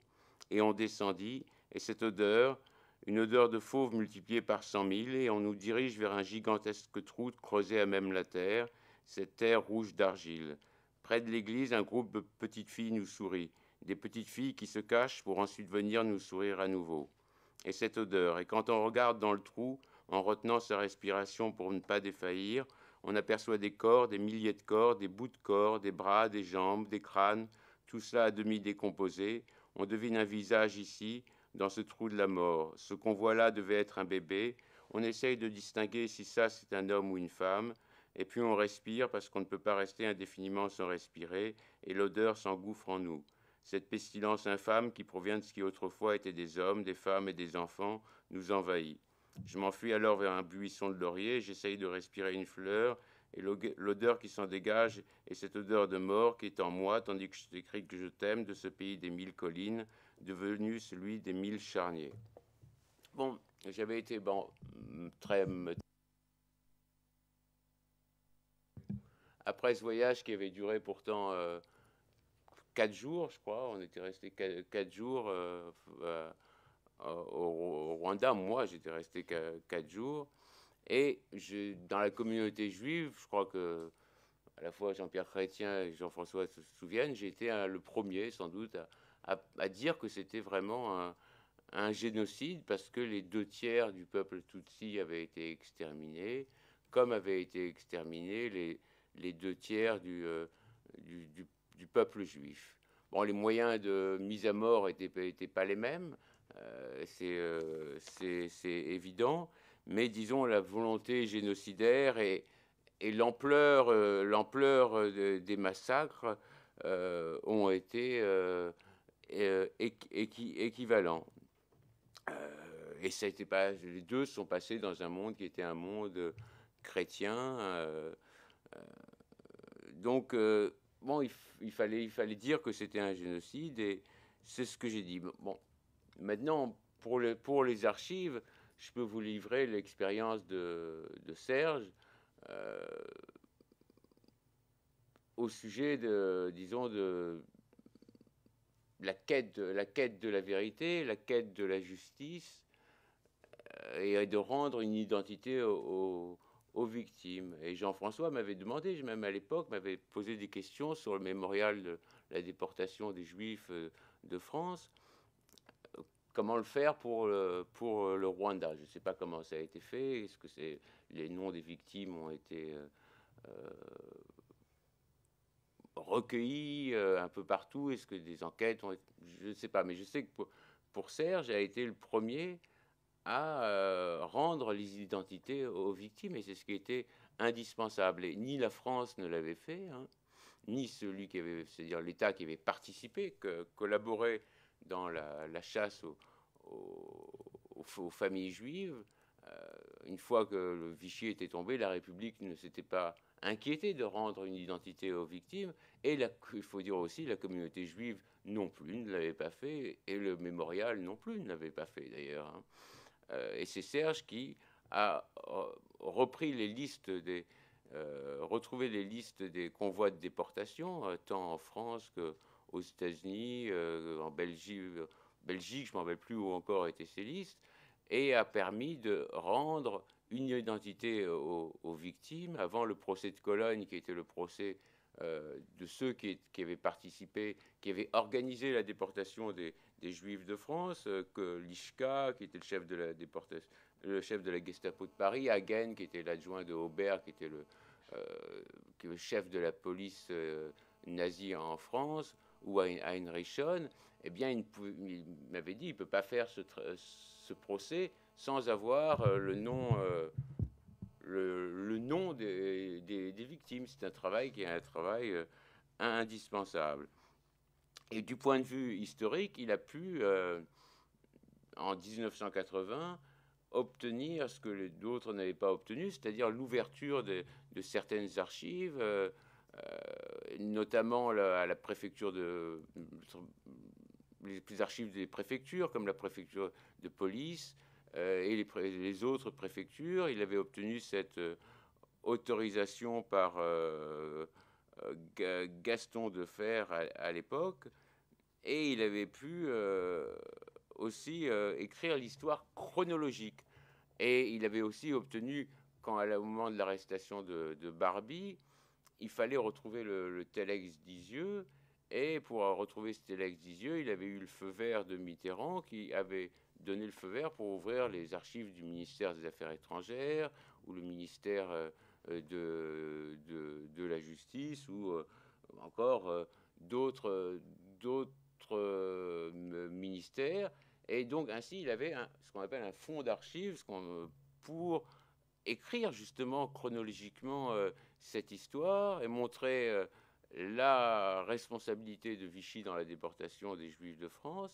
Speaker 3: et on descendit, et cette odeur, une odeur de fauve multipliée par cent mille, et on nous dirige vers un gigantesque trou creusé à même la terre, cette terre rouge d'argile. Près de l'église, un groupe de petites filles nous sourit, des petites filles qui se cachent pour ensuite venir nous sourire à nouveau et cette odeur. Et quand on regarde dans le trou, en retenant sa respiration pour ne pas défaillir, on aperçoit des corps, des milliers de corps, des bouts de corps, des bras, des jambes, des crânes, tout cela à demi décomposé. On devine un visage ici, dans ce trou de la mort. Ce qu'on voit là devait être un bébé. On essaye de distinguer si ça c'est un homme ou une femme. Et puis on respire parce qu'on ne peut pas rester indéfiniment sans respirer, et l'odeur s'engouffre en nous. Cette pestilence infâme qui provient de ce qui autrefois était des hommes, des femmes et des enfants nous envahit. Je m'enfuis alors vers un buisson de laurier, j'essaye de respirer une fleur, et l'odeur qui s'en dégage est cette odeur de mort qui est en moi, tandis que je t'écris que je t'aime de ce pays des mille collines, devenu celui des mille charniers. Bon, j'avais été bon, très. Après ce voyage qui avait duré pourtant. Euh, quatre jours, je crois. On était resté quatre, jours euh, euh, au, Rwanda. Moi, j'étais resté quatre, jours. Et je, dans la communauté juive, je crois que à la fois Jean-Pierre Chrétien et Jean-François se souviennent, j'étais le premier, sans doute, à, dire que c'était vraiment un, génocide parce que les deux tiers du peuple Tutsi avaient été exterminés, comme avaient été exterminés les, les deux tiers du, peuple du, du du peuple juif. Bon, les moyens de mise à mort étaient pas les mêmes, euh, euh, c'est évident, mais disons la volonté génocidaire et, l'ampleur euh, des massacres ont été équivalents. et ça pas, les deux sont passés dans un monde qui était un monde chrétien. donc, bon, il, fallait, il fallait dire que c'était un génocide et c'est ce que j'ai dit. Bon, maintenant, pour, pour les archives, je peux vous livrer l'expérience de, de, Serge euh, au sujet de, disons, de la quête, la quête de la vérité, la quête de la justice, euh, et de rendre une identité au, aux victimes. Et Jean-François m'avait demandé, même à l'époque, m'avait posé des questions sur le mémorial de la déportation des Juifs euh, de France. Comment le faire pour le, euh, pour euh, le Rwanda Je ne sais pas comment ça a été fait. Est-ce que c'est les noms des victimes ont été recueillis un peu partout Est-ce que des enquêtes ont été, Je ne sais pas. Mais je sais que pour, pour Serge a été le premier à euh, rendre les identités aux victimes, et c'est ce qui était indispensable. Et ni la France ne l'avait fait, hein, ni celui qui avait, c'est-à-dire l'État qui avait participé, que, collaboré dans la, chasse aux, familles juives. Euh, une fois que le Vichy était tombé, la République ne s'était pas inquiétée de rendre une identité aux victimes, et il faut dire aussi la communauté juive non plus ne l'avait pas fait, et le mémorial non plus ne l'avait pas fait d'ailleurs. Hein. Euh, et c'est Serge qui a euh, repris les listes des, euh, les listes des convois de déportation, tant en France qu'aux États-Unis, en Belgique, Belgique je m'en rappelle plus où encore étaient ces listes, et a permis de rendre une identité aux, victimes. Avant le procès de Cologne, qui était le procès euh, de ceux qui, avaient participé, qui avaient organisé la déportation des, Juifs de France, euh, que Lischka, qui était le chef de la Gestapo de Paris, Hagen, qui était l'adjoint de Aubert, qui était le, euh, chef de la police nazie en France, ou à, hein-, eh bien, il, m'avait dit, il ne peut pas faire ce procès sans avoir le nom le, nom des, victimes. C'est un travail qui est un travail euh, indispensable. Et du point de vue historique, il a pu, euh, en 1980, obtenir ce que d'autres n'avaient pas obtenu, c'est-à-dire l'ouverture de, certaines archives, euh, notamment à la préfecture de les archives des préfectures, comme la préfecture de police, euh, et les, autres préfectures. Il avait obtenu cette euh, autorisation par euh, Gaston de Fer à, l'époque. Et il avait pu aussi écrire l'histoire chronologique. Et il avait aussi obtenu, quand à la moment de l'arrestation de, Barbie, il fallait retrouver le, le Telex d'Isieux. Et pour retrouver ce Telex d'Isieux, il avait eu le feu vert de Mitterrand qui avait donner le feu vert pour ouvrir mmh. les archives du ministère des Affaires étrangères ou le ministère euh, euh, de, la Justice ou euh, encore d'autres d'autres ministères. Et donc ainsi, il avait ce qu'on appelle un fonds d'archives pour écrire justement chronologiquement cette histoire et montrer la responsabilité de Vichy dans la déportation des Juifs de France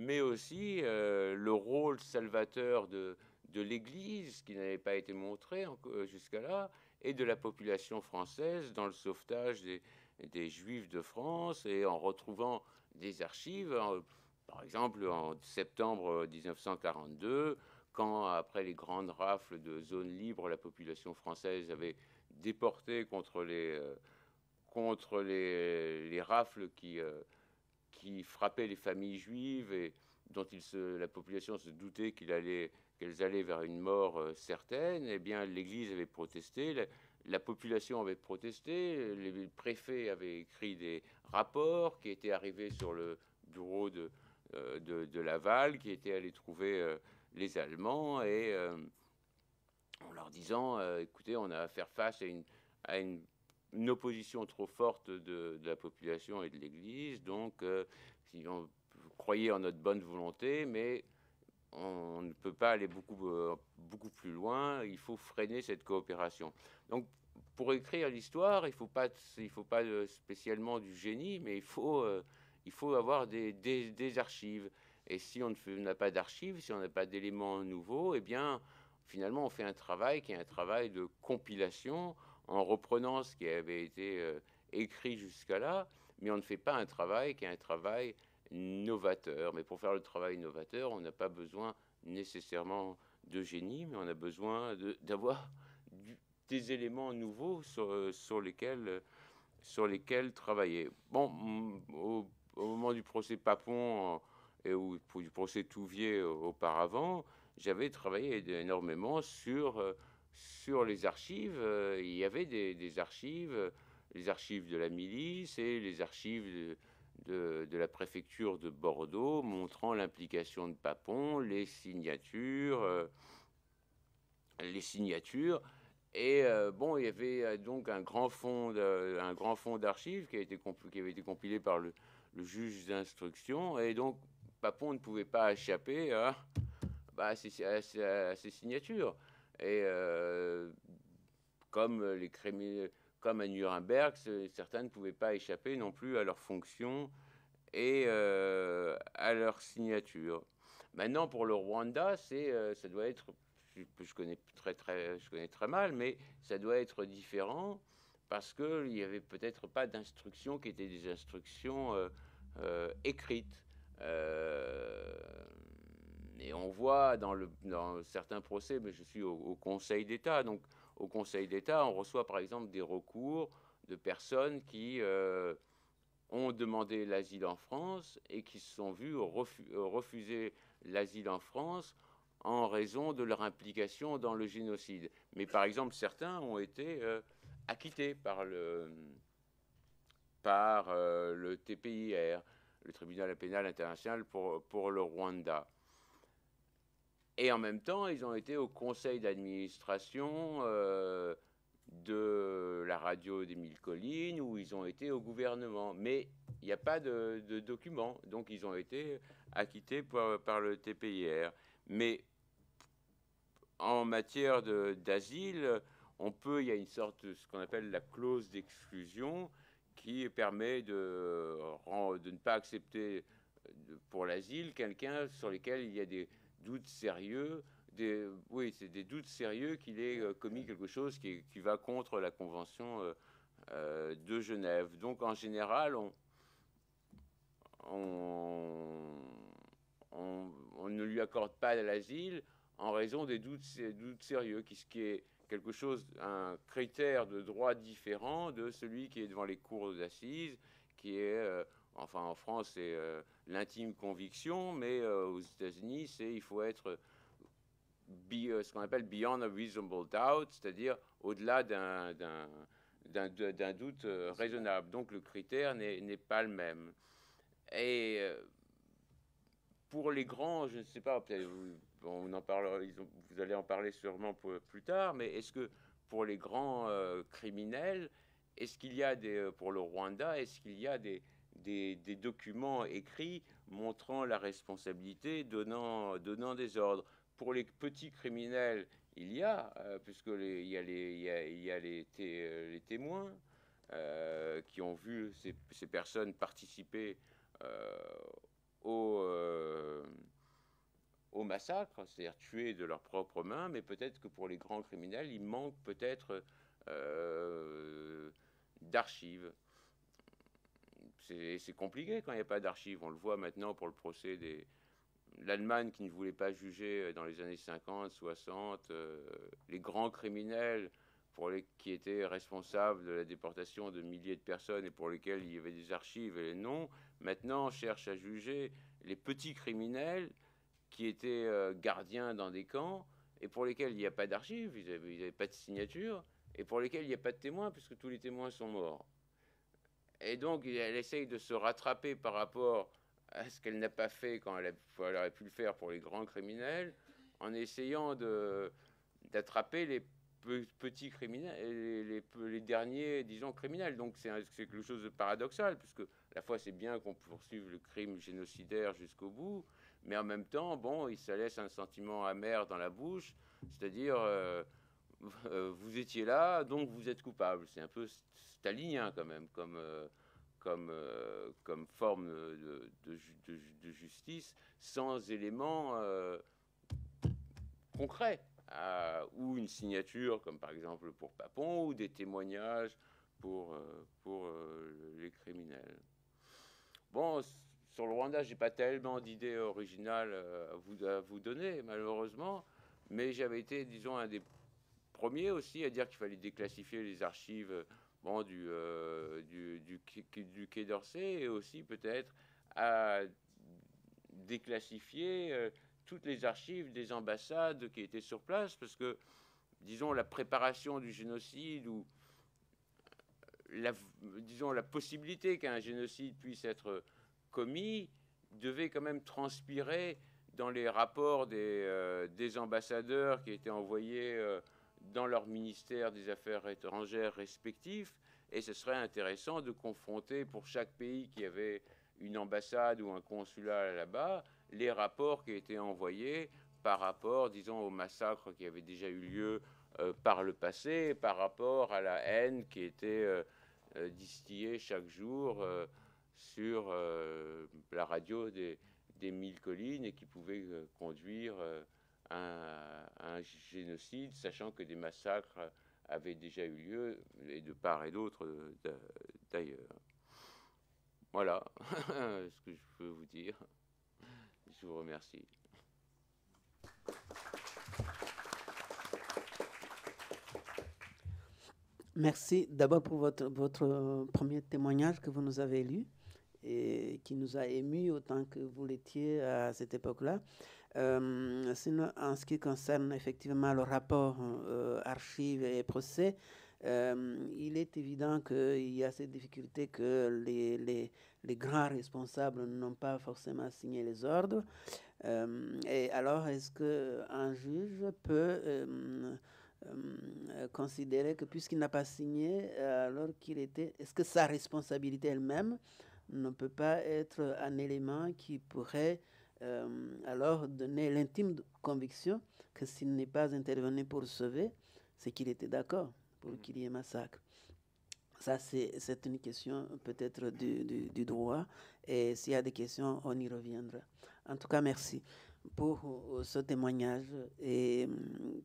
Speaker 3: mais aussi euh, le rôle salvateur de, l'Église, qui n'avait pas été montré euh, jusqu'à là, et de la population française dans le sauvetage des, Juifs de France et en retrouvant des archives. par exemple, en septembre 1942, euh, quand, après les grandes rafles de zones libres, la population française avait déporté contre les, contre les, rafles qui qui frappait les familles juives et dont il se, la population se doutait qu'elles allait, qu'elles allaient vers une mort euh, certaine, eh bien l'Église avait protesté, la, population avait protesté, les préfets avaient écrit des rapports qui étaient arrivés sur le bureau de, euh, de, Laval, qui étaient allés trouver euh, les Allemands et en leur disant écoutez, on a à faire face une, à une une opposition trop forte de, la population et de l'Église. Donc, euh, si on croyait en notre bonne volonté, mais on ne peut pas aller beaucoup, euh, beaucoup plus loin. Il faut freiner cette coopération. Donc, pour écrire l'histoire, il ne faut pas, euh, spécialement du génie, mais il faut, il faut avoir des, archives. Et si on n'a pas d'archives, si on n'a pas d'éléments nouveaux, eh bien, finalement, on fait un travail qui est un travail de compilation en reprenant ce qui avait été euh, écrit jusqu'à là, mais on ne fait pas un travail qui est un travail novateur. Mais pour faire le travail novateur, on n'a pas besoin nécessairement de génie, mais on a besoin d'avoir des éléments nouveaux sur, euh, lesquels, euh, sur lesquels travailler. Bon, mm, au, moment du procès Papon et du procès Touvier auparavant, j'avais travaillé énormément sur sur les archives, euh, il y avait des, archives, euh, les archives de la milice et les archives de, la préfecture de Bordeaux montrant l'implication de Papon, les signatures, euh, les signatures. Et bon, il y avait donc un grand fonds, fond d'archives qui, avait été compilé par le, juge d'instruction. Et donc, Papon ne pouvait pas échapper à, ces bah, signatures. Et euh, comme, les comme à Nuremberg, certains ne pouvaient pas échapper non plus à leurs fonctions et euh, à leur signature. Maintenant, pour le Rwanda, c'est, euh, ça doit être, je, connais très, très, je connais très mal, mais ça doit être différent parce qu'il n'y avait peut-être pas d'instructions qui étaient des instructions écrites. Et on voit dans, certains procès, mais je suis au, Conseil d'État, donc au Conseil d'État, on reçoit par exemple des recours de personnes qui euh, ont demandé l'asile en France et qui se sont vues refuser l'asile en France en raison de leur implication dans le génocide. Mais par exemple, certains ont été euh, acquittés par le, TPIR, euh, le Tribunal pénal international pour le Rwanda. Et en même temps, ils ont été au conseil d'administration euh, de la radio des Mille Collines, où ils ont été au gouvernement. Mais il n'y a pas de, de documents, donc ils ont été acquittés par, le TPIR. Mais en matière d'asile, on peut, il y a une sorte de ce qu'on appelle la clause d'exclusion qui permet de, de, ne pas accepter euh, pour l'asile quelqu'un sur lequel il y a des, doutes sérieux, oui, c'est des doutes sérieux qu'il ait euh, commis quelque chose qui, va contre la Convention euh, euh, de Genève. Donc en général, on, ne lui accorde pas l'asile en raison des doutes, sérieux, qui, ce qui est quelque chose, un critère de droit différent de celui qui est devant les cours d'assises, qui est, enfin en France, c'est l'intime conviction, mais euh, aux États-Unis, c'est il faut être euh, ce qu'on appelle beyond a reasonable doubt, c'est-à-dire au-delà d'un doute euh, raisonnable. Donc le critère n'est pas le même. Et pour les grands, je ne sais pas, vous, on en parle, vous allez en parler sûrement plus tard, mais est-ce que pour les grands criminels, est-ce qu'il y a des, pour le Rwanda, est-ce qu'il y a des, des, documents écrits montrant la responsabilité, donnant, donnant des ordres. Pour les petits criminels, il y a, euh, puisque il y a les, il y euh, les, témoins euh, qui ont vu ces, personnes participer au, au massacre, c'est-à-dire tuer de leurs propres mains, mais peut-être que pour les grands criminels, il manque peut-être d'archives c'est compliqué quand il n'y a pas d'archives. On le voit maintenant pour le procès des. L'Allemagne qui ne voulait pas juger euh, dans les années 50, 60, euh, les grands criminels pour qui étaient responsables de la déportation de milliers de personnes et pour lesquels il y avait des archives et les noms, maintenant cherche à juger les petits criminels qui étaient euh, gardiens dans des camps et pour lesquels il n'y a pas d'archives, ils n'avaient pas de signature et pour lesquels il n'y a pas de témoins puisque tous les témoins sont morts. Et donc, elle essaye de se rattraper par rapport à ce qu'elle n'a pas fait quand elle, aurait pu le faire pour les grands criminels, en essayant d'attraper les petits criminels, les, les, derniers, disons, criminels. Donc, c'est quelque chose de paradoxal, puisque à la fois, c'est bien qu'on poursuive le crime génocidaire jusqu'au bout, mais en même temps, bon, il se laisse un sentiment amer dans la bouche, c'est-à-dire... Euh, Euh, vous étiez là, donc vous êtes coupable. C'est un peu stalinien quand même, comme, euh, comme, euh, comme forme de, de, justice, sans éléments concrets, ou une signature, comme par exemple pour Papon, ou des témoignages pour, pour les criminels. Bon, sur le Rwanda, j'ai pas tellement d'idées originales à vous, à vous donner, malheureusement, mais j'avais été, disons, un des premier aussi à dire qu'il fallait déclassifier les archives euh, euh, du, du, du, Quai d'Orsay et aussi peut-être à déclassifier euh, toutes les archives des ambassades qui étaient sur place parce que, disons, la préparation du génocide ou la, disons, la possibilité qu'un génocide puisse être commis devait quand même transpirer dans les rapports des, des ambassadeurs qui étaient envoyés dans leur ministère des Affaires étrangères respectifs, et ce serait intéressant de confronter pour chaque pays qui avait une ambassade ou un consulat là-bas les rapports qui étaient envoyés par rapport, disons, au massacre qui avait déjà eu lieu euh, par le passé, par rapport à la haine qui était euh, euh, distillée chaque jour sur la radio des, des, mille collines et qui pouvait conduire un, génocide, sachant que des massacres avaient déjà eu lieu, et de part et d'autre d'ailleurs. Voilà ce que je peux vous dire. Je vous remercie.
Speaker 1: Merci d'abord pour votre, votre euh, premier témoignage que vous nous avez lu et qui nous a émus autant que vous l'étiez à cette époque-là. Euh, en ce qui concerne effectivement le rapport archive euh, archives et procès, euh, il est évident qu'il y a cette difficulté que les, les, les grands responsables n'ont pas forcément signé les ordres. et alors, est-ce qu'un juge peut considérer que puisqu'il n'a pas signé, alors qu'il était, est-ce que sa responsabilité elle-même ne peut pas être un élément qui pourrait euh, alors donner l'intime conviction que s'il n'est pas intervenu pour sauver, c'est qu'il était d'accord pour mm. qu'il y ait massacre. Ça, c'est une question peut-être du, droit. Et s'il y a des questions, on y reviendra. En tout cas, merci pour euh, ce témoignage. Et mm,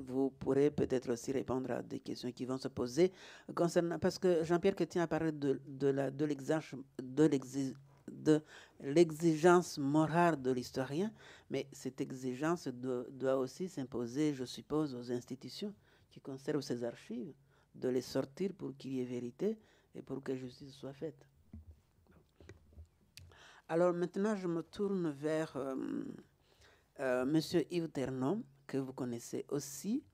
Speaker 1: vous pourrez peut-être aussi répondre à des questions qui vont se poser. Concernant, parce que Jean-Pierre Chrétien a parlé de, de l'exercice de l'exigence morale de l'historien, mais cette exigence doit, aussi s'imposer, je suppose, aux institutions qui conservent ces archives, de les sortir pour qu'il y ait vérité et pour que justice soit faite. Alors maintenant, je me tourne vers euh, euh, Monsieur Yves Ternon, que vous connaissez aussi.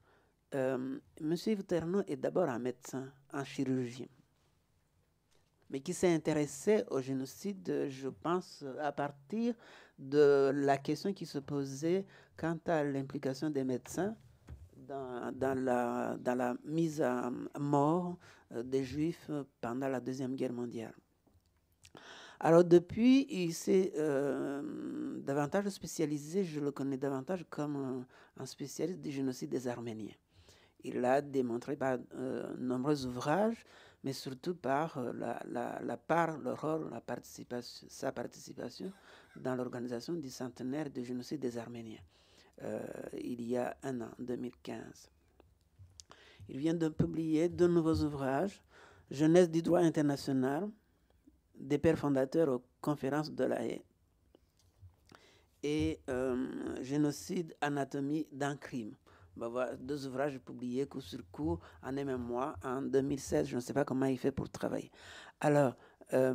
Speaker 1: Euh, Monsieur Yves Ternon est d'abord un médecin, en chirurgie mais qui s'est intéressé au génocide, je pense, à partir de la question qui se posait quant à l'implication des médecins dans, la, mise à mort euh, des Juifs pendant la Deuxième Guerre mondiale. Alors depuis, il s'est euh, davantage spécialisé, je le connais davantage comme un spécialiste du génocide des Arméniens. Il a démontré par de euh, nombreux ouvrages mais surtout par euh, la, part, le rôle, sa participation dans l'organisation du centenaire du génocide des Arméniens, euh, il y a un an, 2015. Il vient de publier deux nouveaux ouvrages, Jeunesse du droit international, des pères fondateurs aux conférences de la et euh, Génocide, anatomie d'un crime bah deux ouvrages publiés coup sur coup en même mois en 2016. Je ne sais pas comment il fait pour travailler. Alors, euh,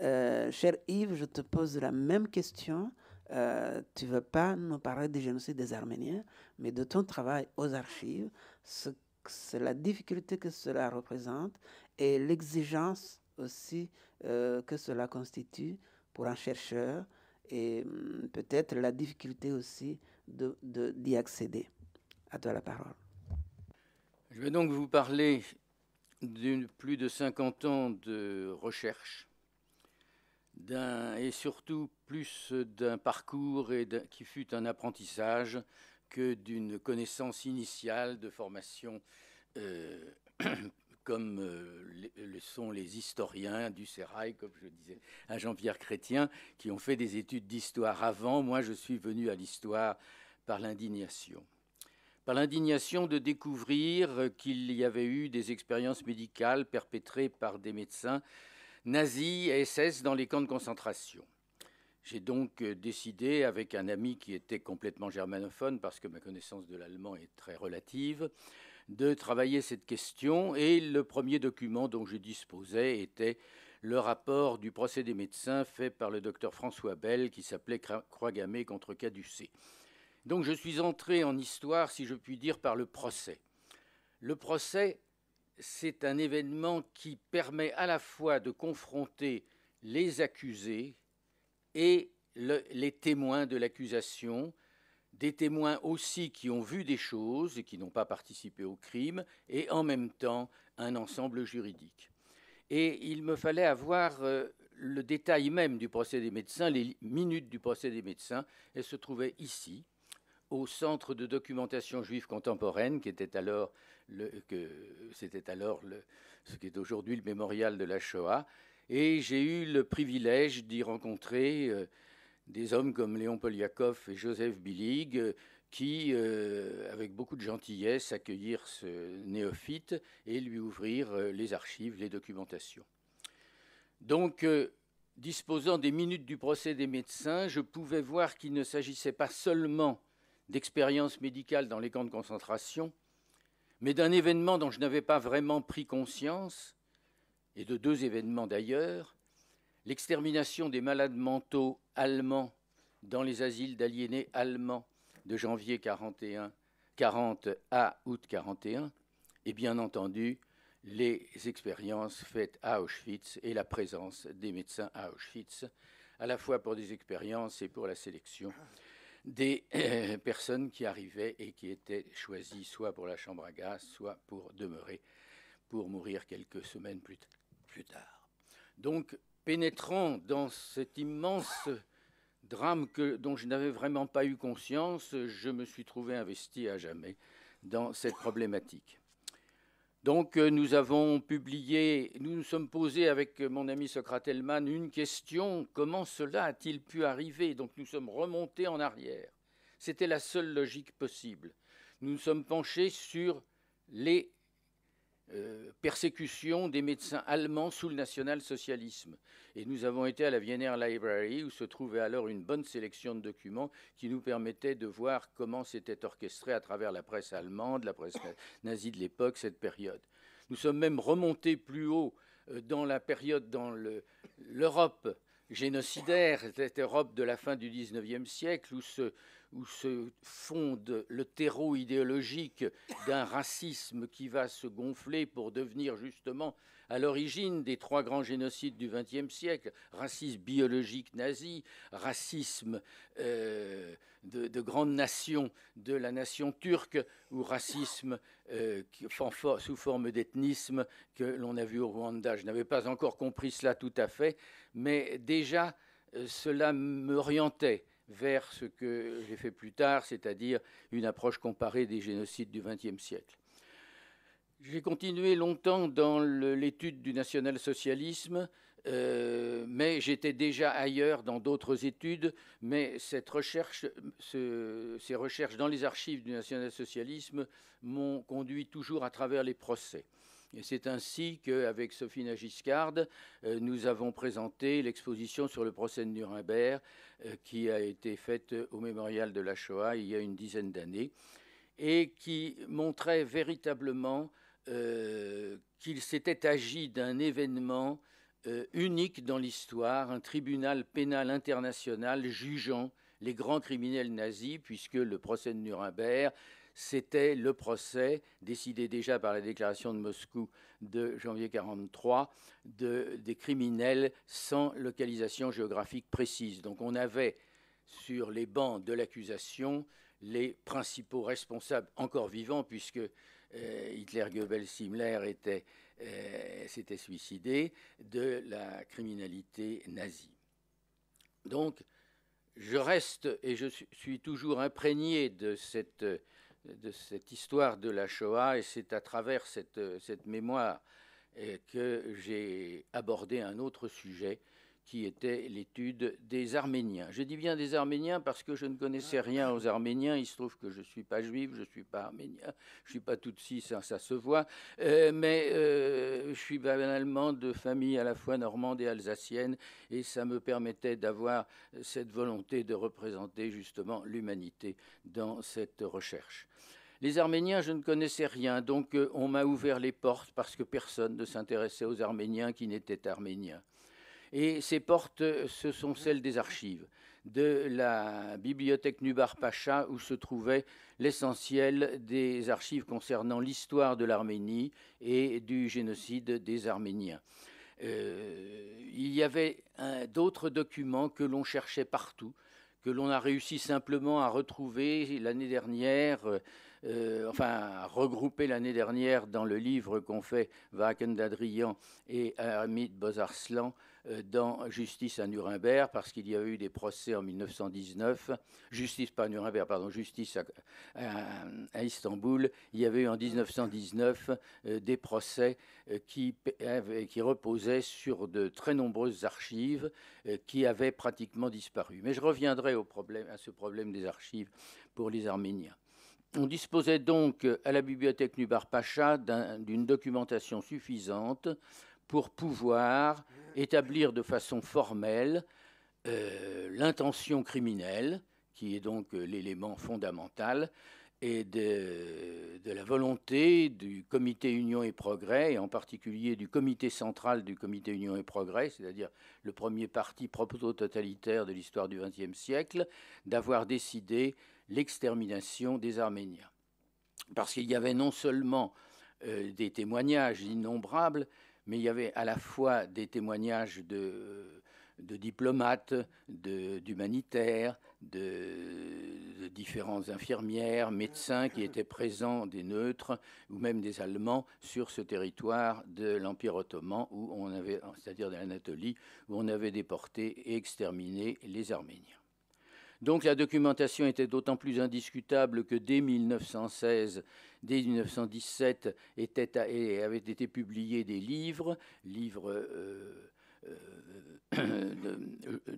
Speaker 1: euh, cher Yves, je te pose la même question. Euh, tu ne veux pas nous parler du génocide des Arméniens, mais de ton travail aux archives, ce, la difficulté que cela représente et l'exigence aussi euh, que cela constitue pour un chercheur et hum, peut-être la difficulté aussi d'y de, d'y accéder. À toi la parole.
Speaker 4: Je vais donc vous parler d'une plus de 50 ans de recherche et surtout plus d'un parcours qui fut un apprentissage que d'une connaissance initiale de formation euh, comme euh, le sont les historiens du Serail, comme je disais à Jean-Pierre Chrétien, qui ont fait des études d'histoire avant. Moi, je suis venu à l'histoire par l'indignation l'indignation de découvrir euh, qu'il y avait eu des expériences médicales perpétrées par des médecins nazis et SS dans les camps de concentration. J'ai donc euh, décidé, avec un ami qui était complètement germanophone, parce que ma connaissance de l'allemand est très relative, de travailler cette question. Et le premier document dont je disposais était le rapport du procès des médecins fait par le docteur François Bell, qui s'appelait croix Croix-Gamée contre Caducé ». Donc je suis entré en histoire, si je puis dire, par le procès. Le procès, c'est un événement qui permet à la fois de confronter les accusés et les témoins de l'accusation, des témoins aussi qui ont vu des choses et qui n'ont pas participé au crime, et en même temps un ensemble juridique. Et il me fallait avoir euh, le détail même du procès des médecins, les minutes du procès des médecins, elles se trouvaient ici au Centre de documentation juive contemporaine, qui était alors, le, que, c'était alors le, ce qui est aujourd'hui le mémorial de la Shoah. Et j'ai eu le privilège d'y rencontrer euh, des hommes comme Léon Poliakov et Joseph Billig, euh, qui, euh, avec beaucoup de gentillesse, accueillirent ce néophyte et lui ouvrirent les archives, les documentations. Donc, disposant des minutes du procès des médecins, je pouvais voir qu'il ne s'agissait pas seulement d'expériences médicales dans les camps de concentration, mais d'un événement dont je n'avais pas vraiment pris conscience, et de deux événements d'ailleurs, l'extermination des malades mentaux allemands dans les asiles d'aliénés allemands de janvier 41, 40 à août 41, et bien entendu les expériences faites à Auschwitz et la présence des médecins à Auschwitz, à la fois pour des expériences et pour la sélection des euh, personnes qui arrivaient et qui étaient choisies soit pour la chambre à gaz, soit pour demeurer, pour mourir quelques semaines plus, tard. Donc, pénétrant dans cet immense drame dont je n'avais vraiment pas eu conscience, je me suis trouvé investi à jamais dans cette problématique. Donc euh, nous avons publié, nous nous sommes posés avec euh, mon ami Socrate Hellman une question, comment cela a-t-il pu arriver Donc nous sommes remontés en arrière. C'était la seule logique possible. Nous nous sommes penchés sur les euh, persécution des médecins allemands sous le national-socialisme. Et nous avons été à la Wiener Library, où se trouvait alors une bonne sélection de documents qui nous permettait de voir comment c'était orchestré à travers la presse allemande, la presse nazie de l'époque, cette période. Nous sommes même remontés plus haut euh, dans la période dans l'Europe génocidaire, cette Europe de la fin du XIXe siècle, où se, où se fonde le terreau idéologique d'un racisme qui va se gonfler pour devenir justement à l'origine des trois grands génocides du XXe siècle, racisme biologique nazi, racisme euh, de, de, grande nation, de la nation turque, ou racisme euh, sous forme d'ethnisme que l'on a vu au Rwanda. Je n'avais pas encore compris cela tout à fait, mais déjà euh, cela m'orientait vers ce que j'ai fait plus tard, c'est-à-dire une approche comparée des génocides du XXe siècle. J'ai continué longtemps dans l'étude du national-socialisme, euh, mais j'étais déjà ailleurs dans d'autres études, mais ces recherches dans les archives du national-socialisme m'ont conduit toujours à travers les procès c'est ainsi qu'avec Sophie Nagiscard, euh, nous avons présenté l'exposition sur le procès de Nuremberg euh, qui a été faite au mémorial de la Shoah il y a une dizaine d'années et qui montrait véritablement euh, qu'il s'était agi d'un événement unique dans l'histoire, un tribunal pénal international jugeant les grands criminels nazis, puisque le procès de Nuremberg c'était le procès décidé déjà par la déclaration de Moscou de janvier 1943 de, des criminels sans localisation géographique précise. Donc on avait sur les bancs de l'accusation les principaux responsables encore vivants, puisque euh, Hitler, Goebbels, Himmler étaient, suicidé, euh, s'étaient de la criminalité nazie. Donc, je reste et je suis toujours imprégné de cette de cette histoire de la Shoah et c'est à travers cette, cette mémoire euh, que j'ai abordé un autre sujet qui était l'étude des Arméniens. Je dis bien des Arméniens parce que je ne connaissais rien aux Arméniens. Il se trouve que je ne suis pas juif, je ne suis pas arménien, je ne suis pas tout si, ça, ça se voit, euh, mais euh, je suis banalement de famille à la fois normande et alsacienne, et ça me permettait d'avoir cette volonté de représenter justement l'humanité dans cette recherche. Les Arméniens, je ne connaissais rien, donc euh, on m'a ouvert les portes parce que personne ne s'intéressait aux Arméniens qui n'étaient arméniens. Et ces portes, ce sont celles des archives, de la bibliothèque Nubar Pacha, où se trouvait l'essentiel des archives concernant l'histoire de l'Arménie et du génocide des Arméniens. Euh, il y avait d'autres documents que l'on cherchait partout, que l'on a réussi simplement à retrouver l'année dernière, euh, enfin regrouper l'année dernière dans le livre qu'ont fait Vakendadrian et Hamid Bozarslan euh, dans justice à Nuremberg parce qu'il y a eu des procès en 1919, justice pas Nuremberg, pardon, justice à, Istanbul. Il y avait eu en 1919 euh, des procès euh, qui, qui reposaient sur de très nombreuses archives qui avaient pratiquement disparu. Mais je reviendrai au problème, à ce problème des archives pour les Arméniens. On disposait donc à la bibliothèque Nubar Pacha d'une documentation suffisante pour pouvoir établir de façon formelle euh, l'intention criminelle, qui est donc euh, l'élément fondamental, et de, la volonté du comité Union et Progrès, et en particulier du comité central du comité Union et Progrès, c'est-à-dire le premier parti proto-totalitaire de l'histoire du XXe siècle, d'avoir décidé l'extermination des Arméniens. Parce qu'il y avait non seulement euh, des témoignages innombrables, mais il y avait à la fois des témoignages de, diplomates, d'humanitaires, de, de, différentes infirmières, médecins qui étaient présents, des neutres ou même des Allemands sur ce territoire de l'Empire ottoman, où on avait, c'est-à-dire de l'Anatolie, où on avait déporté et exterminé les Arméniens. Donc la documentation était d'autant plus indiscutable que dès 1916, Dès 1917 avaient été publiés des livres, livres euh, euh,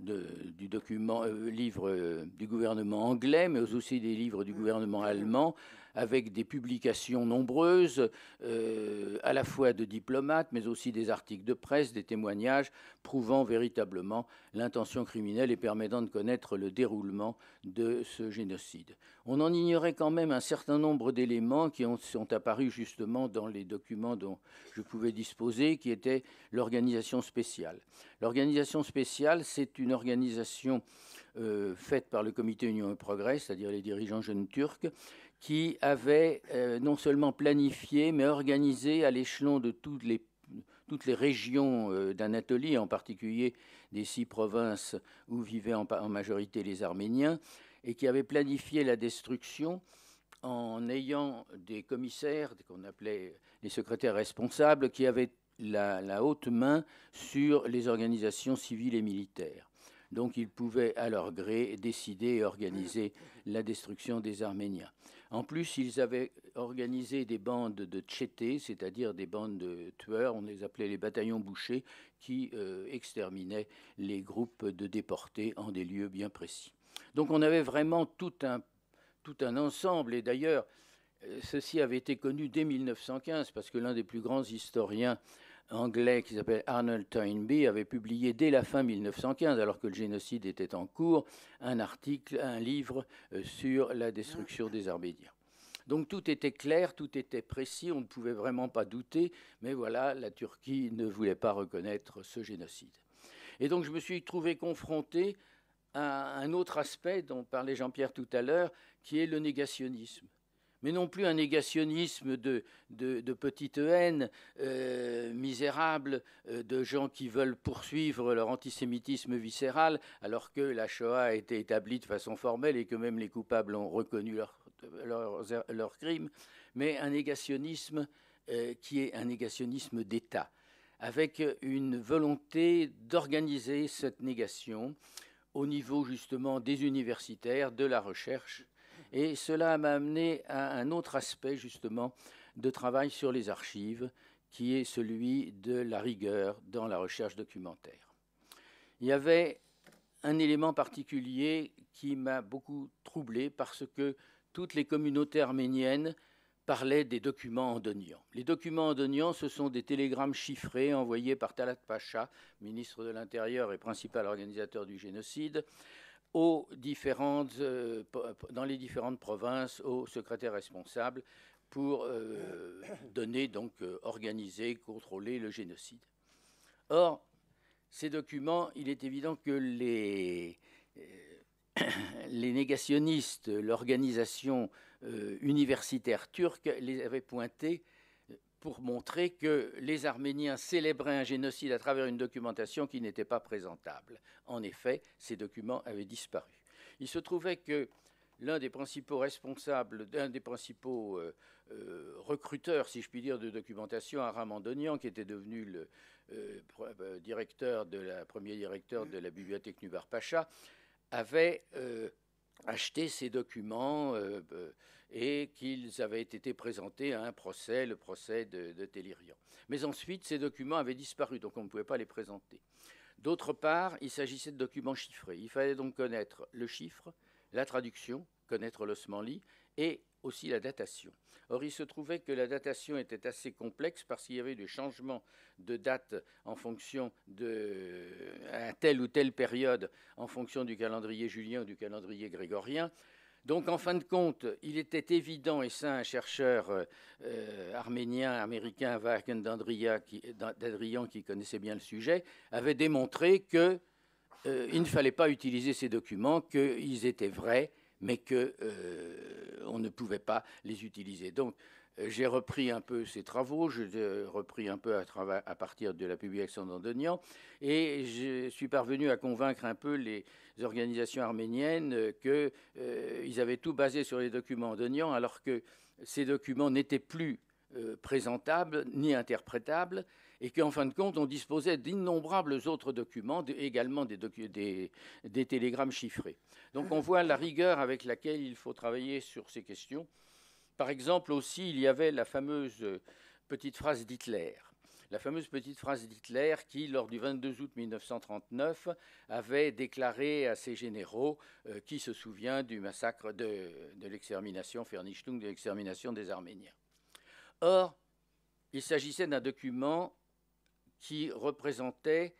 Speaker 4: euh, du document, du gouvernement anglais, mais aussi des livres du gouvernement mm. allemand avec des publications nombreuses, euh, à la fois de diplomates, mais aussi des articles de presse, des témoignages, prouvant véritablement l'intention criminelle et permettant de connaître le déroulement de ce génocide. On en ignorait quand même un certain nombre d'éléments qui ont, sont apparus justement dans les documents dont je pouvais disposer, qui étaient l'organisation spéciale. L'organisation spéciale, c'est une organisation euh, faite par le Comité Union et Progrès, c'est-à-dire les dirigeants jeunes turcs, qui avait euh, non seulement planifié, mais organisé à l'échelon de toutes les, toutes les régions euh, d'Anatolie, en particulier des six provinces où vivaient en, majorité les Arméniens, et qui avait planifié la destruction en ayant des commissaires, qu'on appelait les secrétaires responsables, qui avaient la, la haute main sur les organisations civiles et militaires. Donc ils pouvaient à leur gré décider et organiser la destruction des Arméniens. En plus, ils avaient organisé des bandes de tchétés, c'est-à-dire des bandes de tueurs, on les appelait les bataillons bouchés, qui euh, exterminaient les groupes de déportés en des lieux bien précis. Donc on avait vraiment tout un, tout un ensemble, et d'ailleurs, euh, ceci avait été connu dès 1915, parce que l'un des plus grands historiens anglais qui s'appelle Arnold Toynbee avait publié dès la fin 1915, alors que le génocide était en cours, un article, un livre euh, sur la destruction des Arméniens. Donc tout était clair, tout était précis, on ne pouvait vraiment pas douter, mais voilà, la Turquie ne voulait pas reconnaître ce génocide. Et donc je me suis trouvé confronté à un autre aspect dont parlait Jean-Pierre tout à l'heure, qui est le négationnisme mais non plus un négationnisme de, de, petite haine euh, misérable, euh, de gens qui veulent poursuivre leur antisémitisme viscéral, alors que la Shoah a été établie de façon formelle et que même les coupables ont reconnu leurs crimes, mais un négationnisme euh, qui est un négationnisme d'État, avec une volonté d'organiser cette négation au niveau justement des universitaires, de la recherche et cela m'a amené à un autre aspect justement de travail sur les archives, qui est celui de la rigueur dans la recherche documentaire. Il y avait un élément particulier qui m'a beaucoup troublé parce que toutes les communautés arméniennes parlaient des documents andonians. Les documents andonians, ce sont des télégrammes chiffrés envoyés par Talat Pacha, ministre de l'Intérieur et principal organisateur du génocide, aux euh, dans les différentes provinces aux secrétaires responsables pour euh, donner, donc euh, organiser, contrôler le génocide. Or, ces documents, il est évident que les, les négationnistes, l'organisation universitaire turque les avaient pointés pour montrer que les Arméniens célébraient un génocide à travers une documentation qui n'était pas présentable. En effet, ces documents avaient disparu. Il se trouvait que l'un des principaux responsables, l'un des principaux euh, euh, recruteurs, si je puis dire, de documentation, Aram Andonian, qui était devenu le euh, directeur de la, premier directeur de la bibliothèque Nubar Pacha, avait acheté ces documents et qu'ils avaient été présentés à un procès, le procès de, de Mais ensuite, ces documents avaient disparu, donc on ne pouvait pas les présenter. D'autre part, il s'agissait de documents chiffrés. Il fallait donc connaître le chiffre, la traduction, connaître l'osmanli et aussi la datation. Or, il se trouvait que la datation était assez complexe parce qu'il y avait des changements de date en fonction de à telle ou telle période, en fonction du calendrier julien ou du calendrier grégorien. Donc, en fin de compte, il était évident, et ça, un chercheur euh, euh, arménien, américain, Varken d'Adrian, qui, connaissait bien le sujet, avait démontré qu'il euh, ne fallait pas utiliser ces documents, qu'ils étaient vrais, mais qu'on ne pouvait pas les utiliser. Donc, euh, j'ai repris un peu ces travaux, j'ai repris un peu à, partir de la publication d'Andonian, et je suis parvenu à convaincre un peu les organisations arméniennes qu'ils euh, avaient tout basé sur les documents Andonian, alors que ces documents n'étaient plus euh, présentables ni interprétables, et qu'en fin de compte, on disposait d'innombrables autres documents, également des télégrammes chiffrés. Donc on voit la rigueur avec laquelle il faut travailler sur ces questions. Par exemple, aussi, il y avait la fameuse euh, petite phrase d'Hitler. La fameuse petite phrase d'Hitler qui, lors du 22 août 1939, avait déclaré à ses généraux euh, qui se souvient du massacre de, l'extermination, de l'extermination des Arméniens. Or, il s'agissait d'un document qui représentait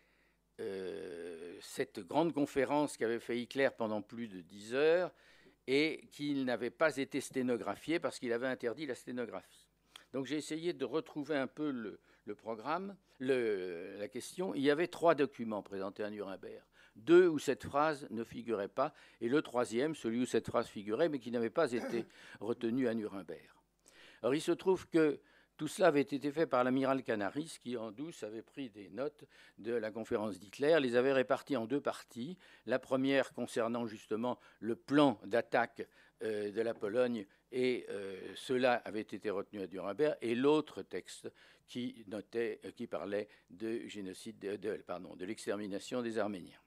Speaker 4: euh, cette grande conférence qu'avait fait Hitler pendant plus de dix heures, et qu'il n'avait pas été sténographié parce qu'il avait interdit la sténographie. Donc j'ai essayé de retrouver un peu le, programme, le, la question. Il y avait trois documents présentés à Nuremberg. Deux où cette phrase ne figurait pas, et le troisième, celui où cette phrase figurait, mais qui n'avait pas été retenu à Nuremberg. Alors il se trouve que tout cela avait été fait par l'amiral Canaris, qui en douce avait pris des notes de la conférence d'Hitler, les avait réparties en deux parties. La première concernant justement le plan d'attaque euh, de la Pologne, et euh, cela avait été retenu à Nuremberg, et l'autre texte qui, notait, euh, qui parlait de génocide, de, pardon, de l'extermination des Arméniens.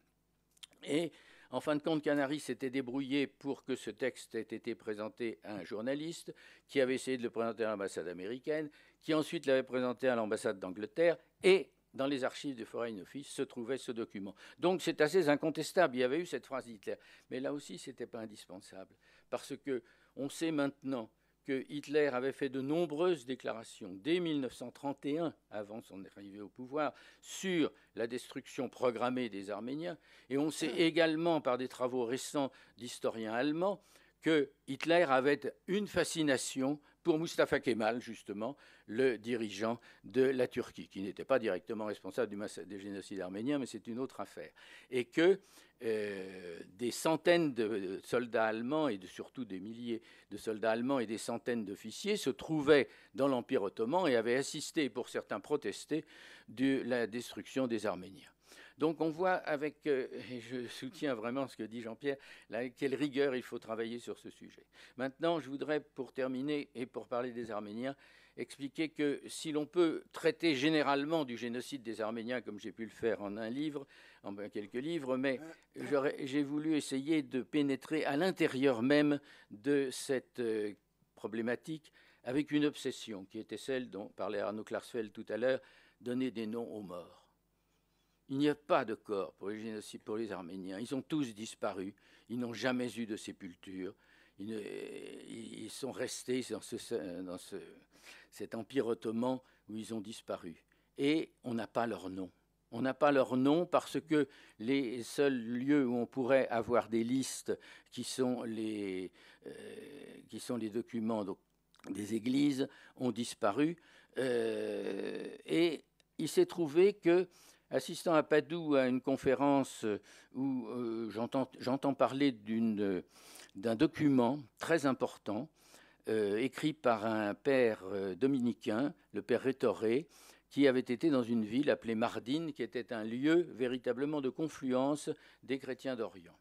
Speaker 4: Et en fin de compte, Canaris s'était débrouillé pour que ce texte ait été présenté à un journaliste qui avait essayé de le présenter à l'ambassade américaine, qui ensuite l'avait présenté à l'ambassade d'Angleterre et dans les archives du Foreign Office se trouvait ce document. Donc c'est assez incontestable. Il y avait eu cette phrase d'Hitler. Mais là aussi, ce n'était pas indispensable. Parce que on sait maintenant que Hitler avait fait de nombreuses déclarations dès 1931, avant son arrivée au pouvoir, sur la destruction programmée des Arméniens. Et on sait ah. également, par des travaux récents d'historiens allemands, que Hitler avait une fascination pour Mustafa Kemal, justement, le dirigeant de la Turquie, qui n'était pas directement responsable du, génocide arménien, mais c'est une autre affaire. Et que euh, des centaines de soldats allemands, et surtout des milliers de soldats allemands et des centaines d'officiers, se trouvaient dans l'Empire ottoman et avaient assisté, pour certains protester de la destruction des Arméniens. Donc on voit avec, euh, et je soutiens vraiment ce que dit Jean-Pierre, avec quelle rigueur il faut travailler sur ce sujet. Maintenant, je voudrais, pour terminer et pour parler des Arméniens, expliquer que si l'on peut traiter généralement du génocide des Arméniens, comme j'ai pu le faire en un livre, en quelques livres, mais j'ai voulu essayer de pénétrer à l'intérieur même de cette euh, problématique avec une obsession qui était celle dont parlait Arnaud Clarsfeld tout à l'heure, donner des noms aux morts. Il n'y a pas de corps pour les pour les Arméniens. Ils ont tous disparu. Ils n'ont jamais eu de sépulture. Ils, sont restés dans, ce, dans ce, cet empire ottoman où ils ont disparu. Et on n'a pas leur nom. On n'a pas leur nom parce que les seuls lieux où on pourrait avoir des listes qui sont les, euh, qui sont les documents des églises ont disparu. Euh, et il s'est trouvé que assistant à Padoue à une conférence euh, où euh, j'entends parler euh, d'un document très important écrit par un père dominicain, le père Rétoré, qui avait été dans une ville appelée Mardine, qui était un lieu véritablement de confluence des chrétiens d'Orient.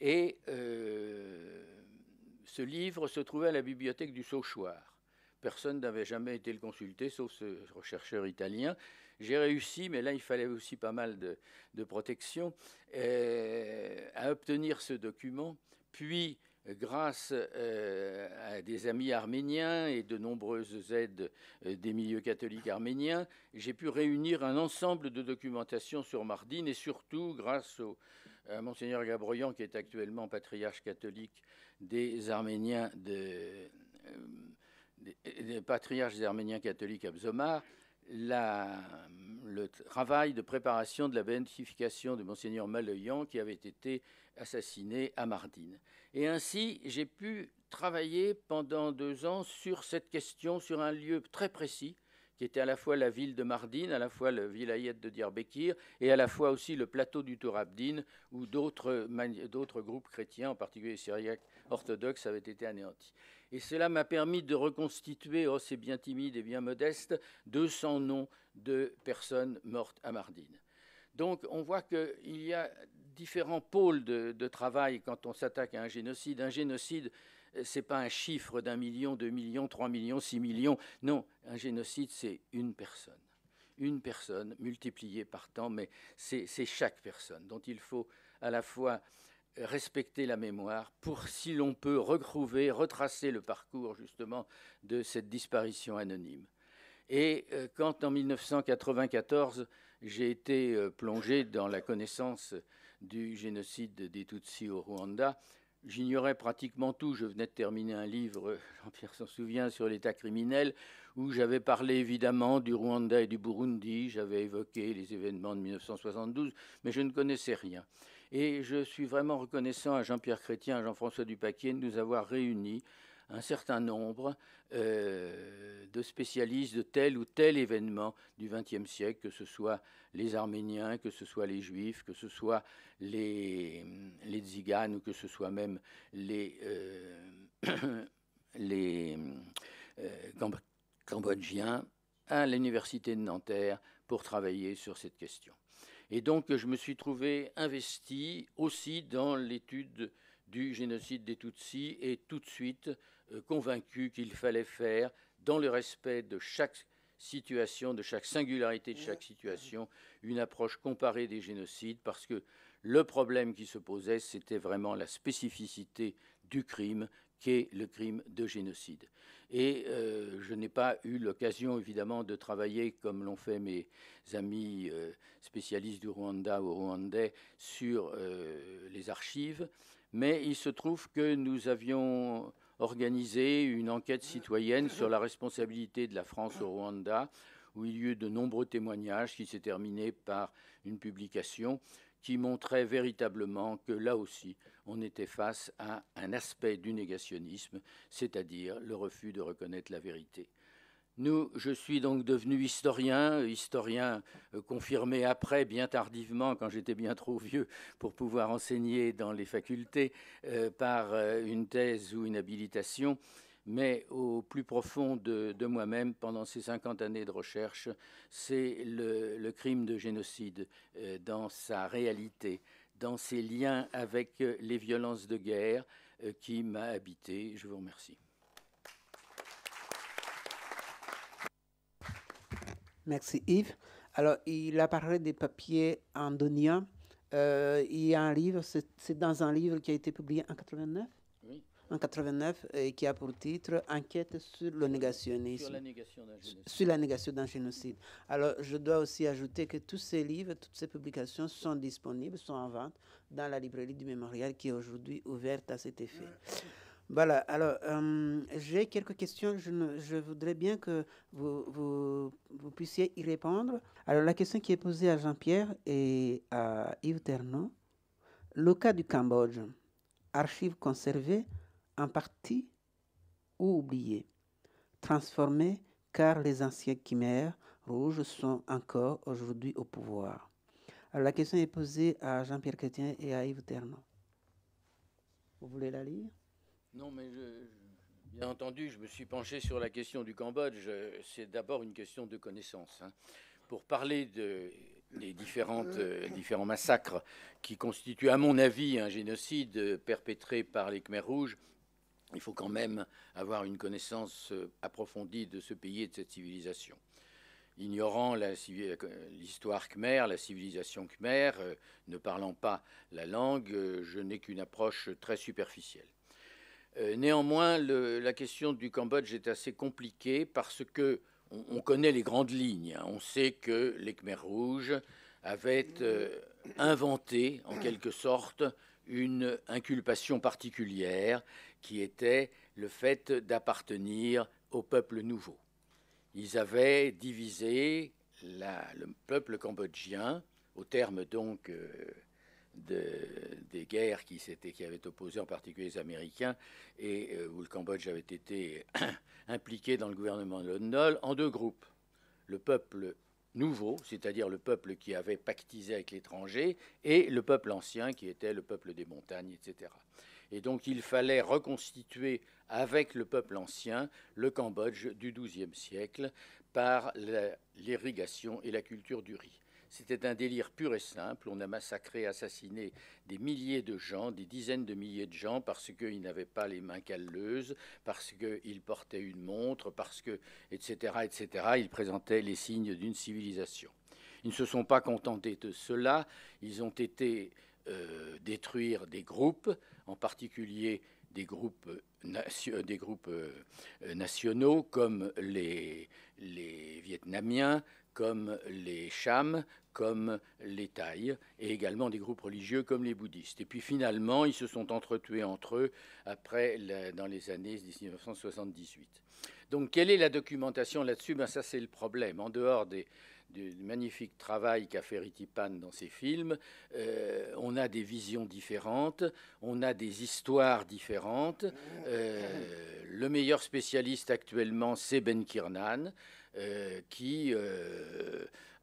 Speaker 4: Et ce livre se trouvait à la bibliothèque du Sauchoir. Personne n'avait jamais été le consulter, sauf ce chercheur italien, j'ai réussi, mais là, il fallait aussi pas mal de, protection, euh, à obtenir ce document. Puis, grâce euh, à des amis arméniens et de nombreuses aides euh, des milieux catholiques arméniens, j'ai pu réunir un ensemble de documentation sur Mardine et surtout grâce à Monseigneur Gabroyan, qui est actuellement patriarche catholique des Arméniens des, patriarches Arméniens catholiques à Bzomar, le travail de préparation de la béatification de Monseigneur Maloyan qui avait été assassiné à Mardine. Et ainsi, j'ai pu travailler pendant deux ans sur cette question, sur un lieu très précis, qui était à la fois la ville de Mardine, à la fois le vilayet de Diyarbakir et à la fois aussi le plateau du Abdin, où d'autres groupes chrétiens, en particulier les syriaques orthodoxes, avaient été anéantis. Et cela m'a permis de reconstituer, oh c'est bien timide et bien modeste, 200 noms de personnes mortes à Mardine. Donc on voit qu'il y a différents pôles de, travail quand on s'attaque à un génocide. Un génocide, ce n'est pas un chiffre d'un million, deux millions, trois millions, six millions. Non, un génocide, c'est une personne. Une personne multipliée par temps, mais c'est chaque personne dont il faut à la fois respecter la mémoire pour, si l'on peut, retrouver, retracer le parcours justement de cette disparition anonyme. Et euh, quand en 1994, j'ai été euh, plongé dans la connaissance du génocide des Tutsis au Rwanda, J'ignorais pratiquement tout. Je venais de terminer un livre, Jean-Pierre euh, s'en souvient, sur l'état criminel, où j'avais parlé évidemment du Rwanda et du Burundi, j'avais évoqué les événements de 1972, mais je ne connaissais rien. Et je suis vraiment reconnaissant à Jean-Pierre Chrétien, à Jean-François Dupaquier de nous avoir réunis un certain nombre euh, de spécialistes de tel ou tel événement du XXe siècle, que ce soit les Arméniens, que ce soit les Juifs, que ce soit les, hum, les Tziganes ou que ce soit même les, euh, euh, Cambodgiens, à l'Université de Nanterre pour travailler sur cette question. Et donc, je me suis trouvé investi aussi dans l'étude du génocide des Tutsis et tout de suite euh, convaincu qu'il fallait faire, dans le respect de chaque situation, de chaque singularité de chaque situation, une approche comparée des génocides, parce que le problème qui se posait, c'était vraiment la spécificité du crime qu'est le crime de génocide. Et euh, je n'ai pas eu l'occasion, évidemment, de travailler, comme l'ont fait mes amis euh, spécialistes du Rwanda ou rwandais, sur euh, les archives, mais il se trouve que nous avions organisé une enquête citoyenne sur la responsabilité de la France au Rwanda, où il y eut de nombreux témoignages qui s'est terminé par une publication qui montrait véritablement que là aussi, on était face à un aspect du négationnisme, c'est-à-dire le refus de reconnaître la vérité. Nous, je suis donc devenu historien, historien euh, confirmé après, bien tardivement, quand j'étais bien trop vieux pour pouvoir enseigner dans les facultés, euh, par euh, une thèse ou une habilitation mais au plus profond de, moi-même, pendant ces 50 années de recherche, c'est le, crime de génocide euh, dans sa réalité, dans ses liens avec euh, les violences de guerre euh, qui m'a habité. Je vous remercie.
Speaker 1: Merci Yves. Alors, il apparaît des papiers andoniens. il y a un livre, c'est dans un livre qui a été publié en 89 89 et euh, qui a pour titre Enquête sur le négationnisme. Sur la négation d'un génocide. Alors, je dois aussi ajouter que tous ces livres, toutes ces publications sont disponibles, sont en vente dans la librairie du mémorial qui est aujourd'hui ouverte à cet effet. Voilà, alors euh, j'ai quelques questions. Je, ne, je, voudrais bien que vous, vous, vous, puissiez y répondre. Alors la question qui est posée à Jean-Pierre et à Yves Ternon, le cas du Cambodge, archives conservées, en partie ou oublié, transformé, car les anciens Khmer rouges sont encore aujourd'hui au pouvoir. Alors la question est posée à Jean-Pierre Chrétien et à Yves Ternon. Vous voulez la lire
Speaker 4: Non, mais bien entendu, je me suis penché sur la question du Cambodge. C'est d'abord une question de connaissance. Hein. Pour parler de, des différentes, euh, différents massacres qui constituent, à mon avis, un génocide perpétré par les Khmers rouges, il faut quand même avoir une connaissance euh, approfondie de ce pays et de cette civilisation. Ignorant euh, l'histoire khmer, la civilisation khmer, euh, ne parlant pas la langue, je n'ai qu'une approche très superficielle. néanmoins, la question du Cambodge est assez compliquée parce que on, connaît les grandes lignes. Hein. On sait que les Khmers rouges avaient inventé, en quelque sorte, une inculpation particulière qui était le fait d'appartenir au peuple nouveau. Ils avaient divisé le peuple cambodgien, au terme donc euh, des guerres qui, qui avaient opposé en particulier les Américains, et euh, où le Cambodge avait été impliqué dans le gouvernement de Nol, en deux groupes. Le peuple nouveau, c'est-à-dire le peuple qui avait pactisé avec l'étranger, et le peuple ancien, qui était le peuple des montagnes, etc. Et donc il fallait reconstituer avec le peuple ancien le Cambodge du XIIe siècle par l'irrigation et la culture du riz. C'était un délire pur et simple. On a massacré, assassiné des milliers de gens, des dizaines de milliers de gens, parce qu'ils n'avaient pas les mains calleuses, parce qu'ils portaient une montre, parce que, etc., etc., ils présentaient les signes d'une civilisation. Ils ne se sont pas contentés de cela. Ils ont été euh, détruire des groupes, en particulier des groupes, des groupes euh, nationaux comme les, les Vietnamiens, comme les Chams, comme les Thaïs, et également des groupes religieux comme les bouddhistes. Et puis finalement, ils se sont entretués entre eux après, dans les années 1978. Donc quelle est la documentation là-dessus ben, Ça, c'est le problème. En dehors des, du magnifique travail qu'a fait Ritipan dans ses films, euh, on a des visions différentes, on a des histoires différentes. Euh, le meilleur spécialiste actuellement, c'est Ben Kirnan, euh, qui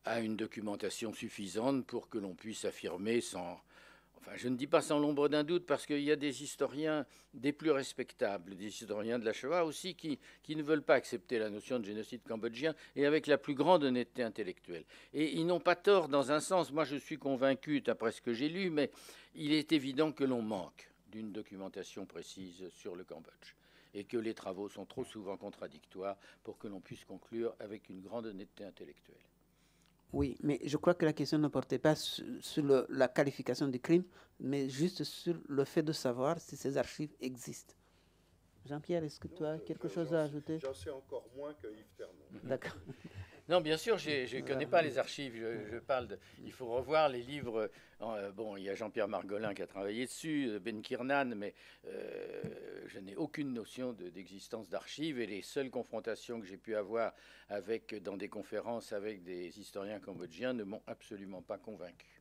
Speaker 4: a une documentation suffisante pour que l'on puisse affirmer sans Enfin, je ne dis pas sans l'ombre d'un doute, parce qu'il y a des historiens des plus respectables, des historiens de la Shoah aussi, qui, qui, ne veulent pas accepter la notion de génocide cambodgien, et avec la plus grande honnêteté intellectuelle. Et ils n'ont pas tort dans un sens, moi je suis convaincu, d'après ce que j'ai lu, mais il est évident que l'on manque d'une documentation précise sur le Cambodge, et que les travaux sont trop souvent contradictoires pour que l'on puisse conclure avec une grande honnêteté intellectuelle.
Speaker 1: Oui, mais je crois que la question ne portait pas sur, la qualification du crime, mais juste sur le fait de savoir si ces archives existent. Jean-Pierre, est-ce que tu as quelque chose à ajouter J'en
Speaker 2: sais encore moins que Yves D'accord.
Speaker 4: Non, bien sûr, je ne euh, connais pas les euh, archives. Euh. Je, parle de, il faut revoir les livres. bon, il y a Jean-Pierre Margolin qui a travaillé dessus, Ben Kirnan, mais je n'ai aucune notion d'existence d'archives. Et les seules confrontations que j'ai pu avoir avec, dans des conférences avec des historiens cambodgiens ne m'ont absolument pas convaincu.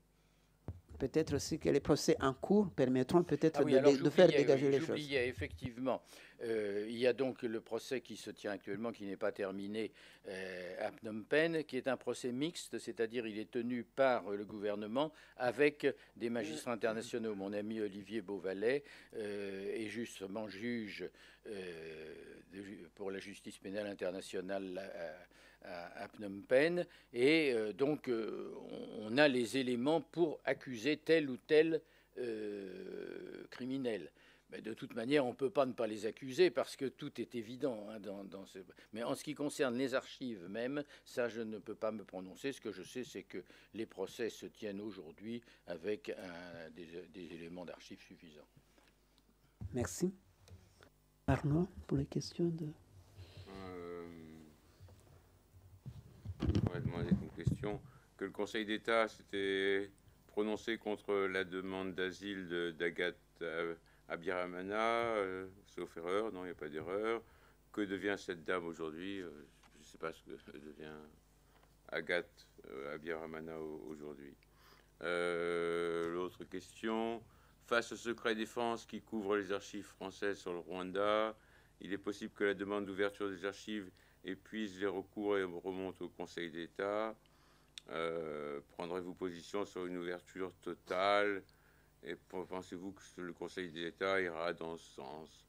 Speaker 1: Peut-être aussi que les procès en cours permettront peut-être ah de, faire euh, dégager les choses.
Speaker 4: effectivement. Euh, il y a donc le procès qui se tient actuellement, qui n'est pas terminé euh, à Phnom Penh, qui est un procès mixte, c'est-à-dire il est tenu par le gouvernement avec des magistrats internationaux. Mon ami Olivier Beauvalet est justement juge pour la justice pénale internationale à, Phnom Penh. Et euh, donc, euh, on, a les éléments pour accuser tel ou tel euh, criminel. Mais de toute manière, on ne peut pas ne pas les accuser parce que tout est évident. Hein, dans, ce... Mais en ce qui concerne les archives même, ça, je ne peux pas me prononcer. Ce que je sais, c'est que les procès se tiennent aujourd'hui avec des, éléments d'archives suffisants.
Speaker 1: Merci. Arnaud, pour les questions de
Speaker 3: une question, que le Conseil d'État s'était prononcé contre la demande d'asile d'Agathe Abiramana, euh, sauf erreur, non, il n'y a pas d'erreur. Que devient cette dame aujourd'hui euh, Je ne sais pas ce que devient Agathe euh, Abiramana aujourd'hui. Euh, l'autre question, face au secret défense qui couvre les archives françaises sur le Rwanda, il est possible que la demande d'ouverture des archives et puis les recours et remonte au Conseil d'État. Euh, prendrez-vous position sur une ouverture totale Et pensez-vous que le Conseil d'État ira dans ce sens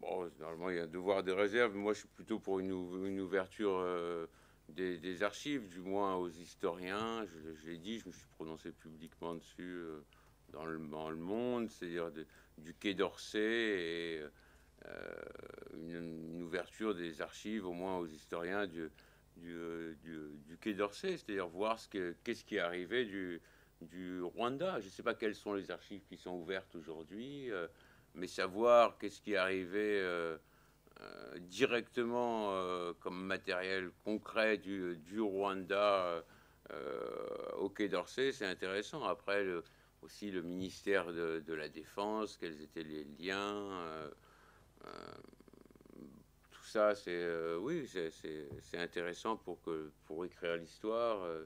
Speaker 3: Bon, normalement, il y a un devoir des réserves. Moi, je suis plutôt pour une, ouverture euh, des, archives, du moins aux historiens. Je, l'ai dit, je me suis prononcé publiquement dessus euh, dans, le, le, monde, c'est-à-dire du Quai d'Orsay et euh, une, ouverture des archives, au moins aux historiens du, du, euh, Quai d'Orsay, c'est-à-dire voir ce qu'est-ce qui est arrivé du, du Rwanda. Je ne sais pas quelles sont les archives qui sont ouvertes aujourd'hui, euh, mais savoir qu'est-ce qui est arrivé directement comme matériel concret du, du Rwanda au Quai d'Orsay, c'est intéressant. Après, aussi le ministère de, de, la Défense, quels étaient les liens tout ça, c'est euh, oui, c'est intéressant pour que pour écrire l'histoire euh,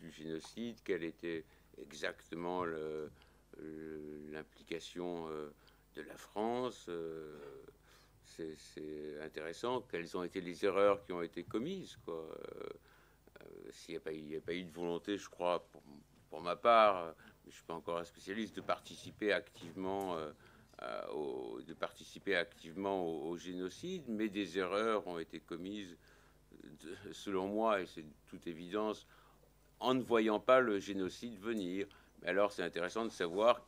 Speaker 3: du, génocide, quelle était exactement l'implication euh, de la France c'est intéressant. Quelles ont été les erreurs qui ont été commises quoi. S'il n'y a, a, pas eu de volonté, je crois, pour, ma part, je suis pas encore un spécialiste, de participer activement euh, de participer activement au, génocide, mais des erreurs ont été commises, selon moi, et c'est toute évidence, en ne voyant pas le génocide venir. Mais alors c'est intéressant de savoir,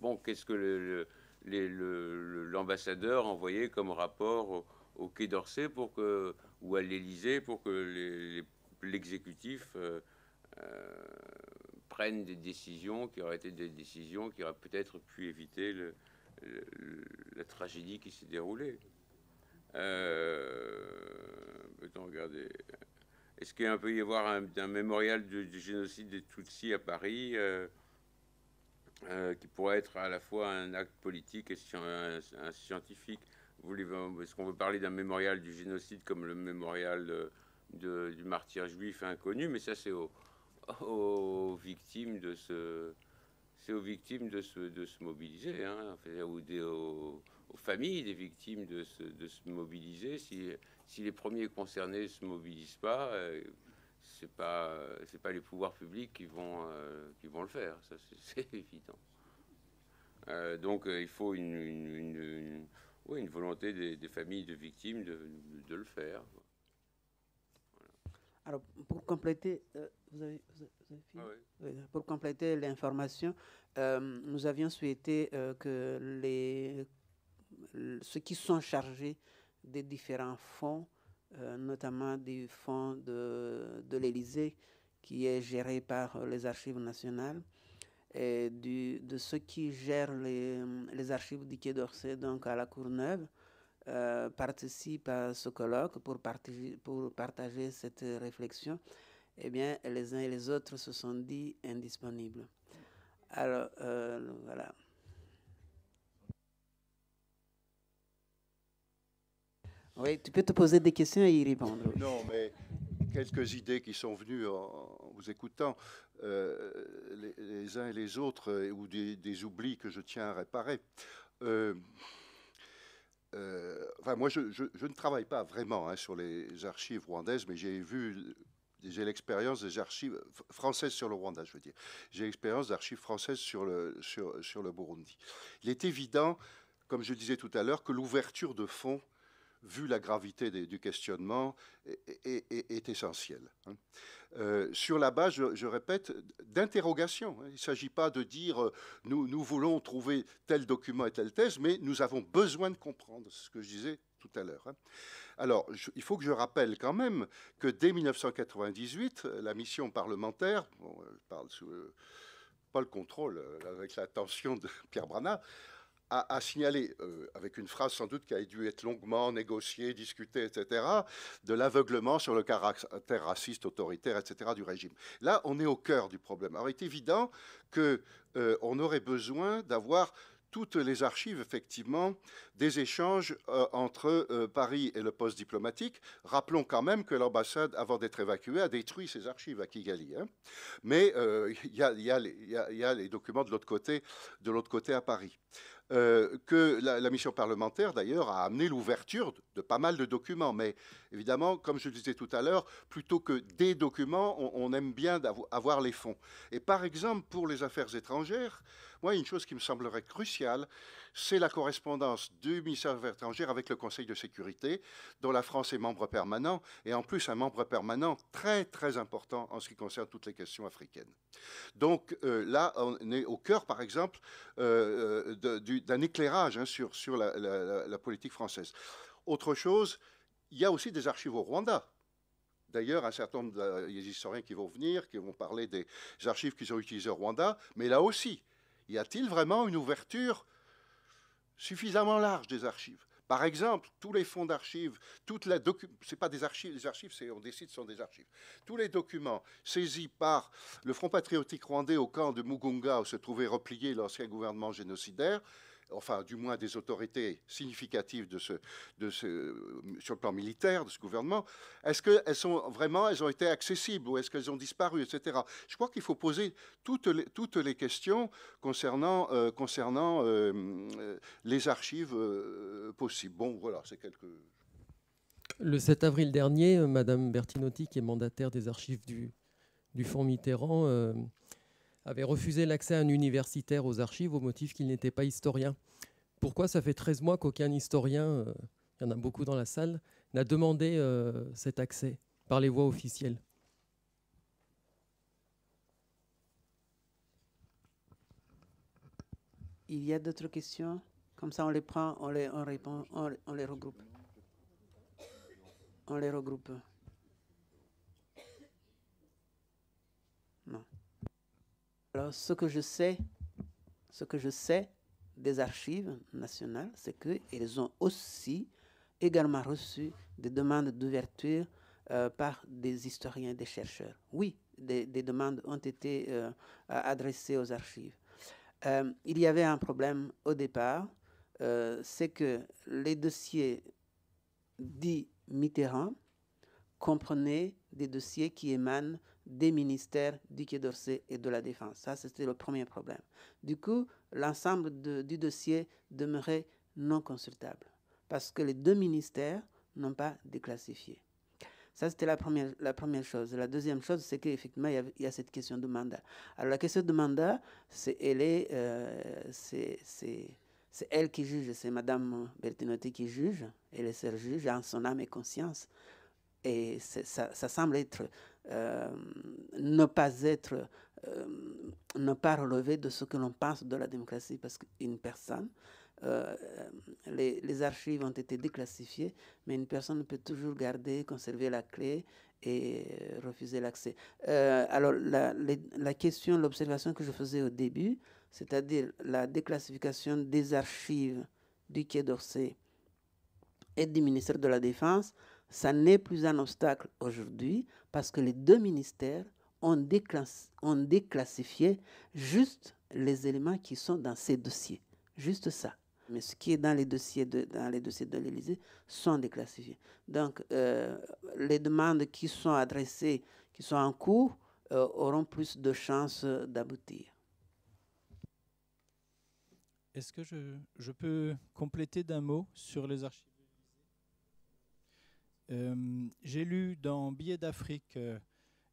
Speaker 3: bon, qu'est-ce que l'ambassadeur envoyait comme rapport au, Quai d'Orsay pour que, ou à l'Élysée pour que l'exécutif euh, euh, prenne des décisions qui auraient été des décisions qui auraient peut-être pu éviter le, la tragédie qui s'est déroulée. on euh, regarder Est-ce qu'il peut y avoir un, mémorial du, génocide des Tutsis à Paris euh, euh, qui pourrait être à la fois un acte politique et un, scientifique Est-ce qu'on veut parler d'un mémorial du génocide comme le mémorial du martyr juif inconnu Mais ça, c'est aux victimes de ce c'est aux victimes de se, de se mobiliser, hein. ou des, aux, familles des victimes de se, mobiliser. Si, si, les premiers concernés ne se mobilisent pas, ce euh, c'est pas pas les pouvoirs publics qui vont euh, qui vont le faire, ça c'est évident. Euh, donc il faut une, une, volonté des, familles de victimes de, de le faire.
Speaker 1: Alors, pour compléter, Pour compléter l'information, euh, nous avions souhaité euh, que les, ceux qui sont chargés des différents fonds, euh, notamment du fonds de, de l'Élysée, qui est géré par les archives nationales, et de ceux qui gèrent les, les archives du Quai d'Orsay, donc à la Courneuve, euh, participe à ce colloque pour, pour partager cette réflexion, eh bien, les uns et les autres se sont dit indisponibles. Alors, euh, voilà.
Speaker 2: Oui, tu peux te poser des questions et y répondre. Non, mais quelques idées qui sont venues en vous écoutant, euh, les, uns et les autres, ou des, des, oublis que je tiens à réparer. Euh, euh, enfin, moi, je, ne travaille pas vraiment hein, sur les archives rwandaises, mais j'ai vu, l'expérience des archives françaises sur le Rwanda, je veux dire. J'ai l'expérience d'archives françaises sur le, sur, le Burundi. Il est évident, comme je disais tout à l'heure, que l'ouverture de fonds, vu la gravité du questionnement, est, essentielle. Hein. Euh, sur la base, je, répète, d'interrogation. Hein. Il ne s'agit pas de dire euh, nous, nous voulons trouver tel document et telle thèse, mais nous avons besoin de comprendre, ce que je disais tout à l'heure. Hein. Alors, il faut que je rappelle quand même que dès 1998, euh, la mission parlementaire, parle sous le, pas le contrôle, avec l'attention de Pierre Brana, a, signalé, euh, avec une phrase sans doute qui a dû être longuement négociée, discutée, etc., de l'aveuglement sur le caractère raciste, autoritaire, etc., du régime. Là, on est au cœur du problème. Alors, il est évident qu'on euh, aurait besoin d'avoir toutes les archives, effectivement, des échanges euh, entre Paris et le poste diplomatique. Rappelons quand même que l'ambassade, avant d'être évacuée, a détruit ses archives à Kigali. Hein. Mais il y, y, a les documents de l'autre côté, de l'autre côté à Paris. Euh, que la, mission parlementaire, d'ailleurs, a amené l'ouverture de, pas mal de documents. Mais évidemment, comme je le disais tout à l'heure, plutôt que des documents, on aime bien avoir les fonds. Et par exemple, pour les affaires étrangères, moi, une chose qui me semblerait cruciale, c'est la correspondance du ministère des Affaires étrangères avec le Conseil de sécurité, dont la France est membre permanent, et en plus un membre permanent très, très important en ce qui concerne toutes les questions africaines. Donc euh, là, on est au cœur, par exemple, euh, euh, d'un éclairage hein, sur, la, la politique française. Autre chose, il y a aussi des archives au Rwanda. D'ailleurs, un certain nombre d'historiens qui vont venir, qui vont parler des archives qu'ils ont utilisées au Rwanda, mais là aussi, y a-t-il vraiment une ouverture suffisamment large des archives par exemple, tous les fonds d'archives, les documents, c'est pas des archives, les archives, on décide, sont des archives. Tous les documents saisis par le Front patriotique rwandais au camp de Mugunga où se trouvait replié l'ancien gouvernement génocidaire enfin du moins des autorités significatives euh, sur le plan militaire de ce gouvernement, est-ce qu'elles sont vraiment, elles ont été accessibles ou est-ce qu'elles ont disparu, etc. Je crois qu'il faut poser toutes les, questions concernant, euh, euh, les archives possibles. Bon, voilà, c'est quelques...
Speaker 4: Le 7 avril dernier, Madame Bertinotti, qui est mandataire des archives du Fonds Mitterrand, avait refusé l'accès à un universitaire aux archives au motif qu'il n'était pas historien. Pourquoi ça fait 13 mois qu'aucun historien, euh, il y en a beaucoup dans la salle, n'a demandé euh, cet accès par les voies officielles
Speaker 1: Il y a d'autres questions Comme ça, on les prend, on les regroupe. On les regroupe. Alors, ce que je sais, ce que je sais des archives nationales, c'est qu'elles ont aussi également reçu des demandes d'ouverture euh, par des historiens, des chercheurs. Oui, des, demandes ont été euh, adressées aux archives. Euh, il y avait un problème au départ, c'est que les dossiers dits Mitterrand comprenaient des dossiers qui émanent des ministères du Quai d'Orsay et de la Défense. Ça, c'était le premier problème. Du coup, l'ensemble du dossier demeurait non consultable parce que les deux ministères n'ont pas déclassifié. Ça, c'était la première, la première chose. La deuxième chose, c'est qu'effectivement, il, y a cette question de mandat. Alors, la question de mandat, c'est elle, est, euh, c'est, c'est elle qui juge, c'est Madame Bertinotti qui juge, elle est seule juge en son âme et conscience. Et ça, ça semble être euh, ne pas être, euh, ne pas relever de ce que l'on pense de la démocratie parce qu'une personne euh, les, archives ont été déclassifiées, mais une personne peut toujours garder, conserver la clé et refuser l'accès. alors, la question, l'observation que je faisais au début, c'est-à-dire la déclassification des archives du Quai d'Orsay et du ministère de la Défense, ça n'est plus un obstacle aujourd'hui parce que les deux ministères ont, ont déclassifié juste les éléments qui sont dans ces dossiers. Juste ça. Mais ce qui est dans les dossiers de, dans les dossiers de l'Élysée sont déclassifiés. Donc, euh, les demandes qui sont adressées, qui sont en cours, euh, auront plus de chances d'aboutir.
Speaker 2: Est-ce que
Speaker 4: je, je peux compléter d'un mot sur les archives euh, j'ai lu dans Billets d'Afrique, euh,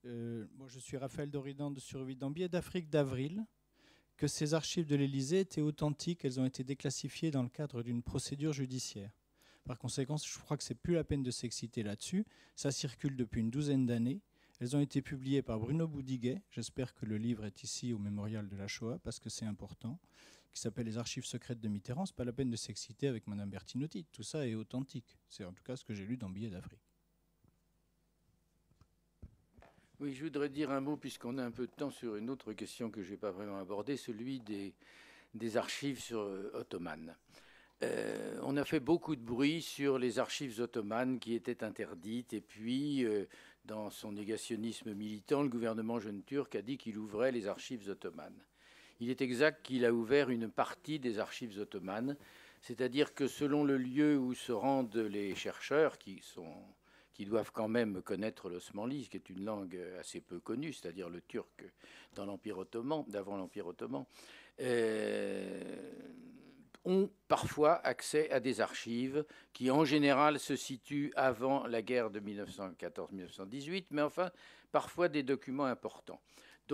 Speaker 4: euh je suis Raphaël Doridan de Survie, dans Billets d'Afrique d'avril, que ces archives de l'Élysée étaient authentiques, elles ont été déclassifiées dans le cadre d'une procédure judiciaire. Par conséquent, je crois que c'est plus la peine de s'exciter là-dessus. Ça circule depuis une douzaine d'années. Elles ont été publiées par Bruno Boudiguet. J'espère que le livre est ici au mémorial de la Shoah parce que c'est important qui s'appelle Les Archives secrètes de Mitterrand, c'est pas la peine de s'exciter avec Madame Bertinotti. Tout ça est authentique. C'est en tout cas ce que j'ai lu dans Billet d'Afrique. Oui, je voudrais dire un mot, puisqu'on a un peu de temps, sur une autre question que je n'ai pas vraiment abordée, celui des, archives euh, ottomanes. Euh, on a fait beaucoup de bruit sur les archives ottomanes qui étaient interdites, et puis, euh, dans son négationnisme militant, le gouvernement jeune turc a dit qu'il ouvrait les archives ottomanes. Il est exact qu'il a ouvert une partie des archives ottomanes, c'est-à-dire que selon le lieu où se rendent les chercheurs, qui, sont, qui doivent quand même connaître l'osmanli, qui est une langue assez peu connue, c'est-à-dire le turc dans l'Empire ottoman, d'avant l'Empire ottoman, euh, ont parfois accès à des archives qui, en général, se situent avant la guerre de 1914-1918, mais enfin, parfois des documents importants.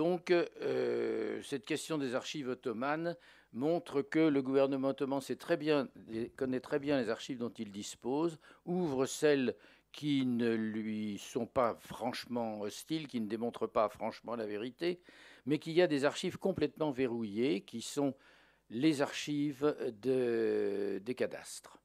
Speaker 4: Donc, euh, cette question des archives ottomanes montre que le gouvernement ottoman très bien, connaît très bien les archives dont il dispose, ouvre celles qui ne lui sont pas franchement hostiles, qui ne démontrent pas franchement la vérité, mais qu'il y a des archives complètement verrouillées, qui sont les archives des cadastres.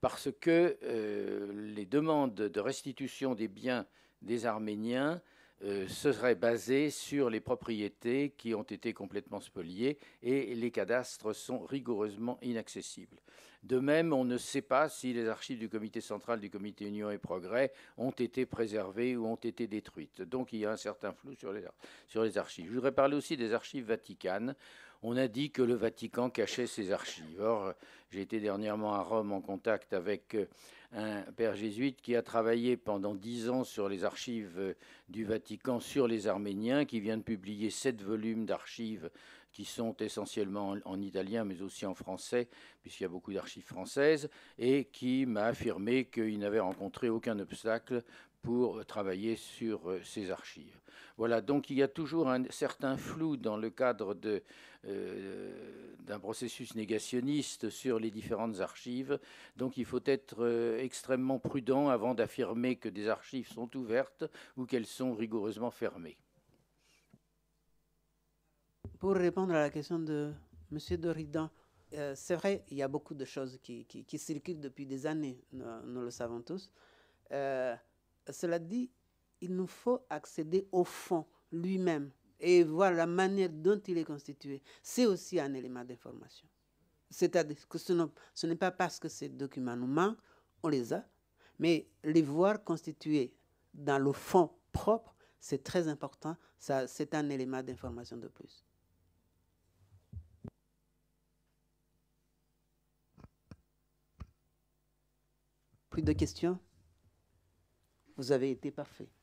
Speaker 4: Parce que euh, les demandes de restitution des biens des Arméniens ce euh, serait basé sur les propriétés qui ont été complètement spoliées et les cadastres sont rigoureusement inaccessibles. De même, on ne sait pas si les archives du comité central du comité Union et Progrès ont été préservées ou ont été détruites. Donc il y a un certain flou sur les, sur les archives. Je voudrais parler aussi des archives vaticanes. On a dit que le Vatican cachait ses archives. Or, j'ai été dernièrement à Rome en contact avec euh, un père jésuite qui a travaillé pendant dix ans sur les archives euh, du Vatican sur les Arméniens, qui vient de publier sept volumes d'archives qui sont essentiellement en, italien, mais aussi en français, puisqu'il y a beaucoup d'archives françaises, et qui m'a affirmé qu'il n'avait rencontré aucun obstacle pour euh, travailler sur euh, ces archives. Voilà, donc il y a toujours un certain flou dans le cadre euh, d'un processus négationniste sur les différentes archives. Donc il faut être extrêmement prudent avant d'affirmer que des archives sont ouvertes ou qu'elles sont rigoureusement fermées.
Speaker 1: Pour répondre à la question de M. Doridan, c'est vrai, il y a beaucoup de choses qui, circulent depuis des années, nous, nous le savons tous cela dit, il nous faut accéder au fond lui-même et voir la manière dont il est constitué. C'est aussi un élément d'information. C'est-à-dire que ce n'est pas parce que ces documents nous manquent, on les a, mais les voir constitués dans le fond propre, c'est très important, c'est un élément d'information de plus. Plus de questions vous avez été parfait.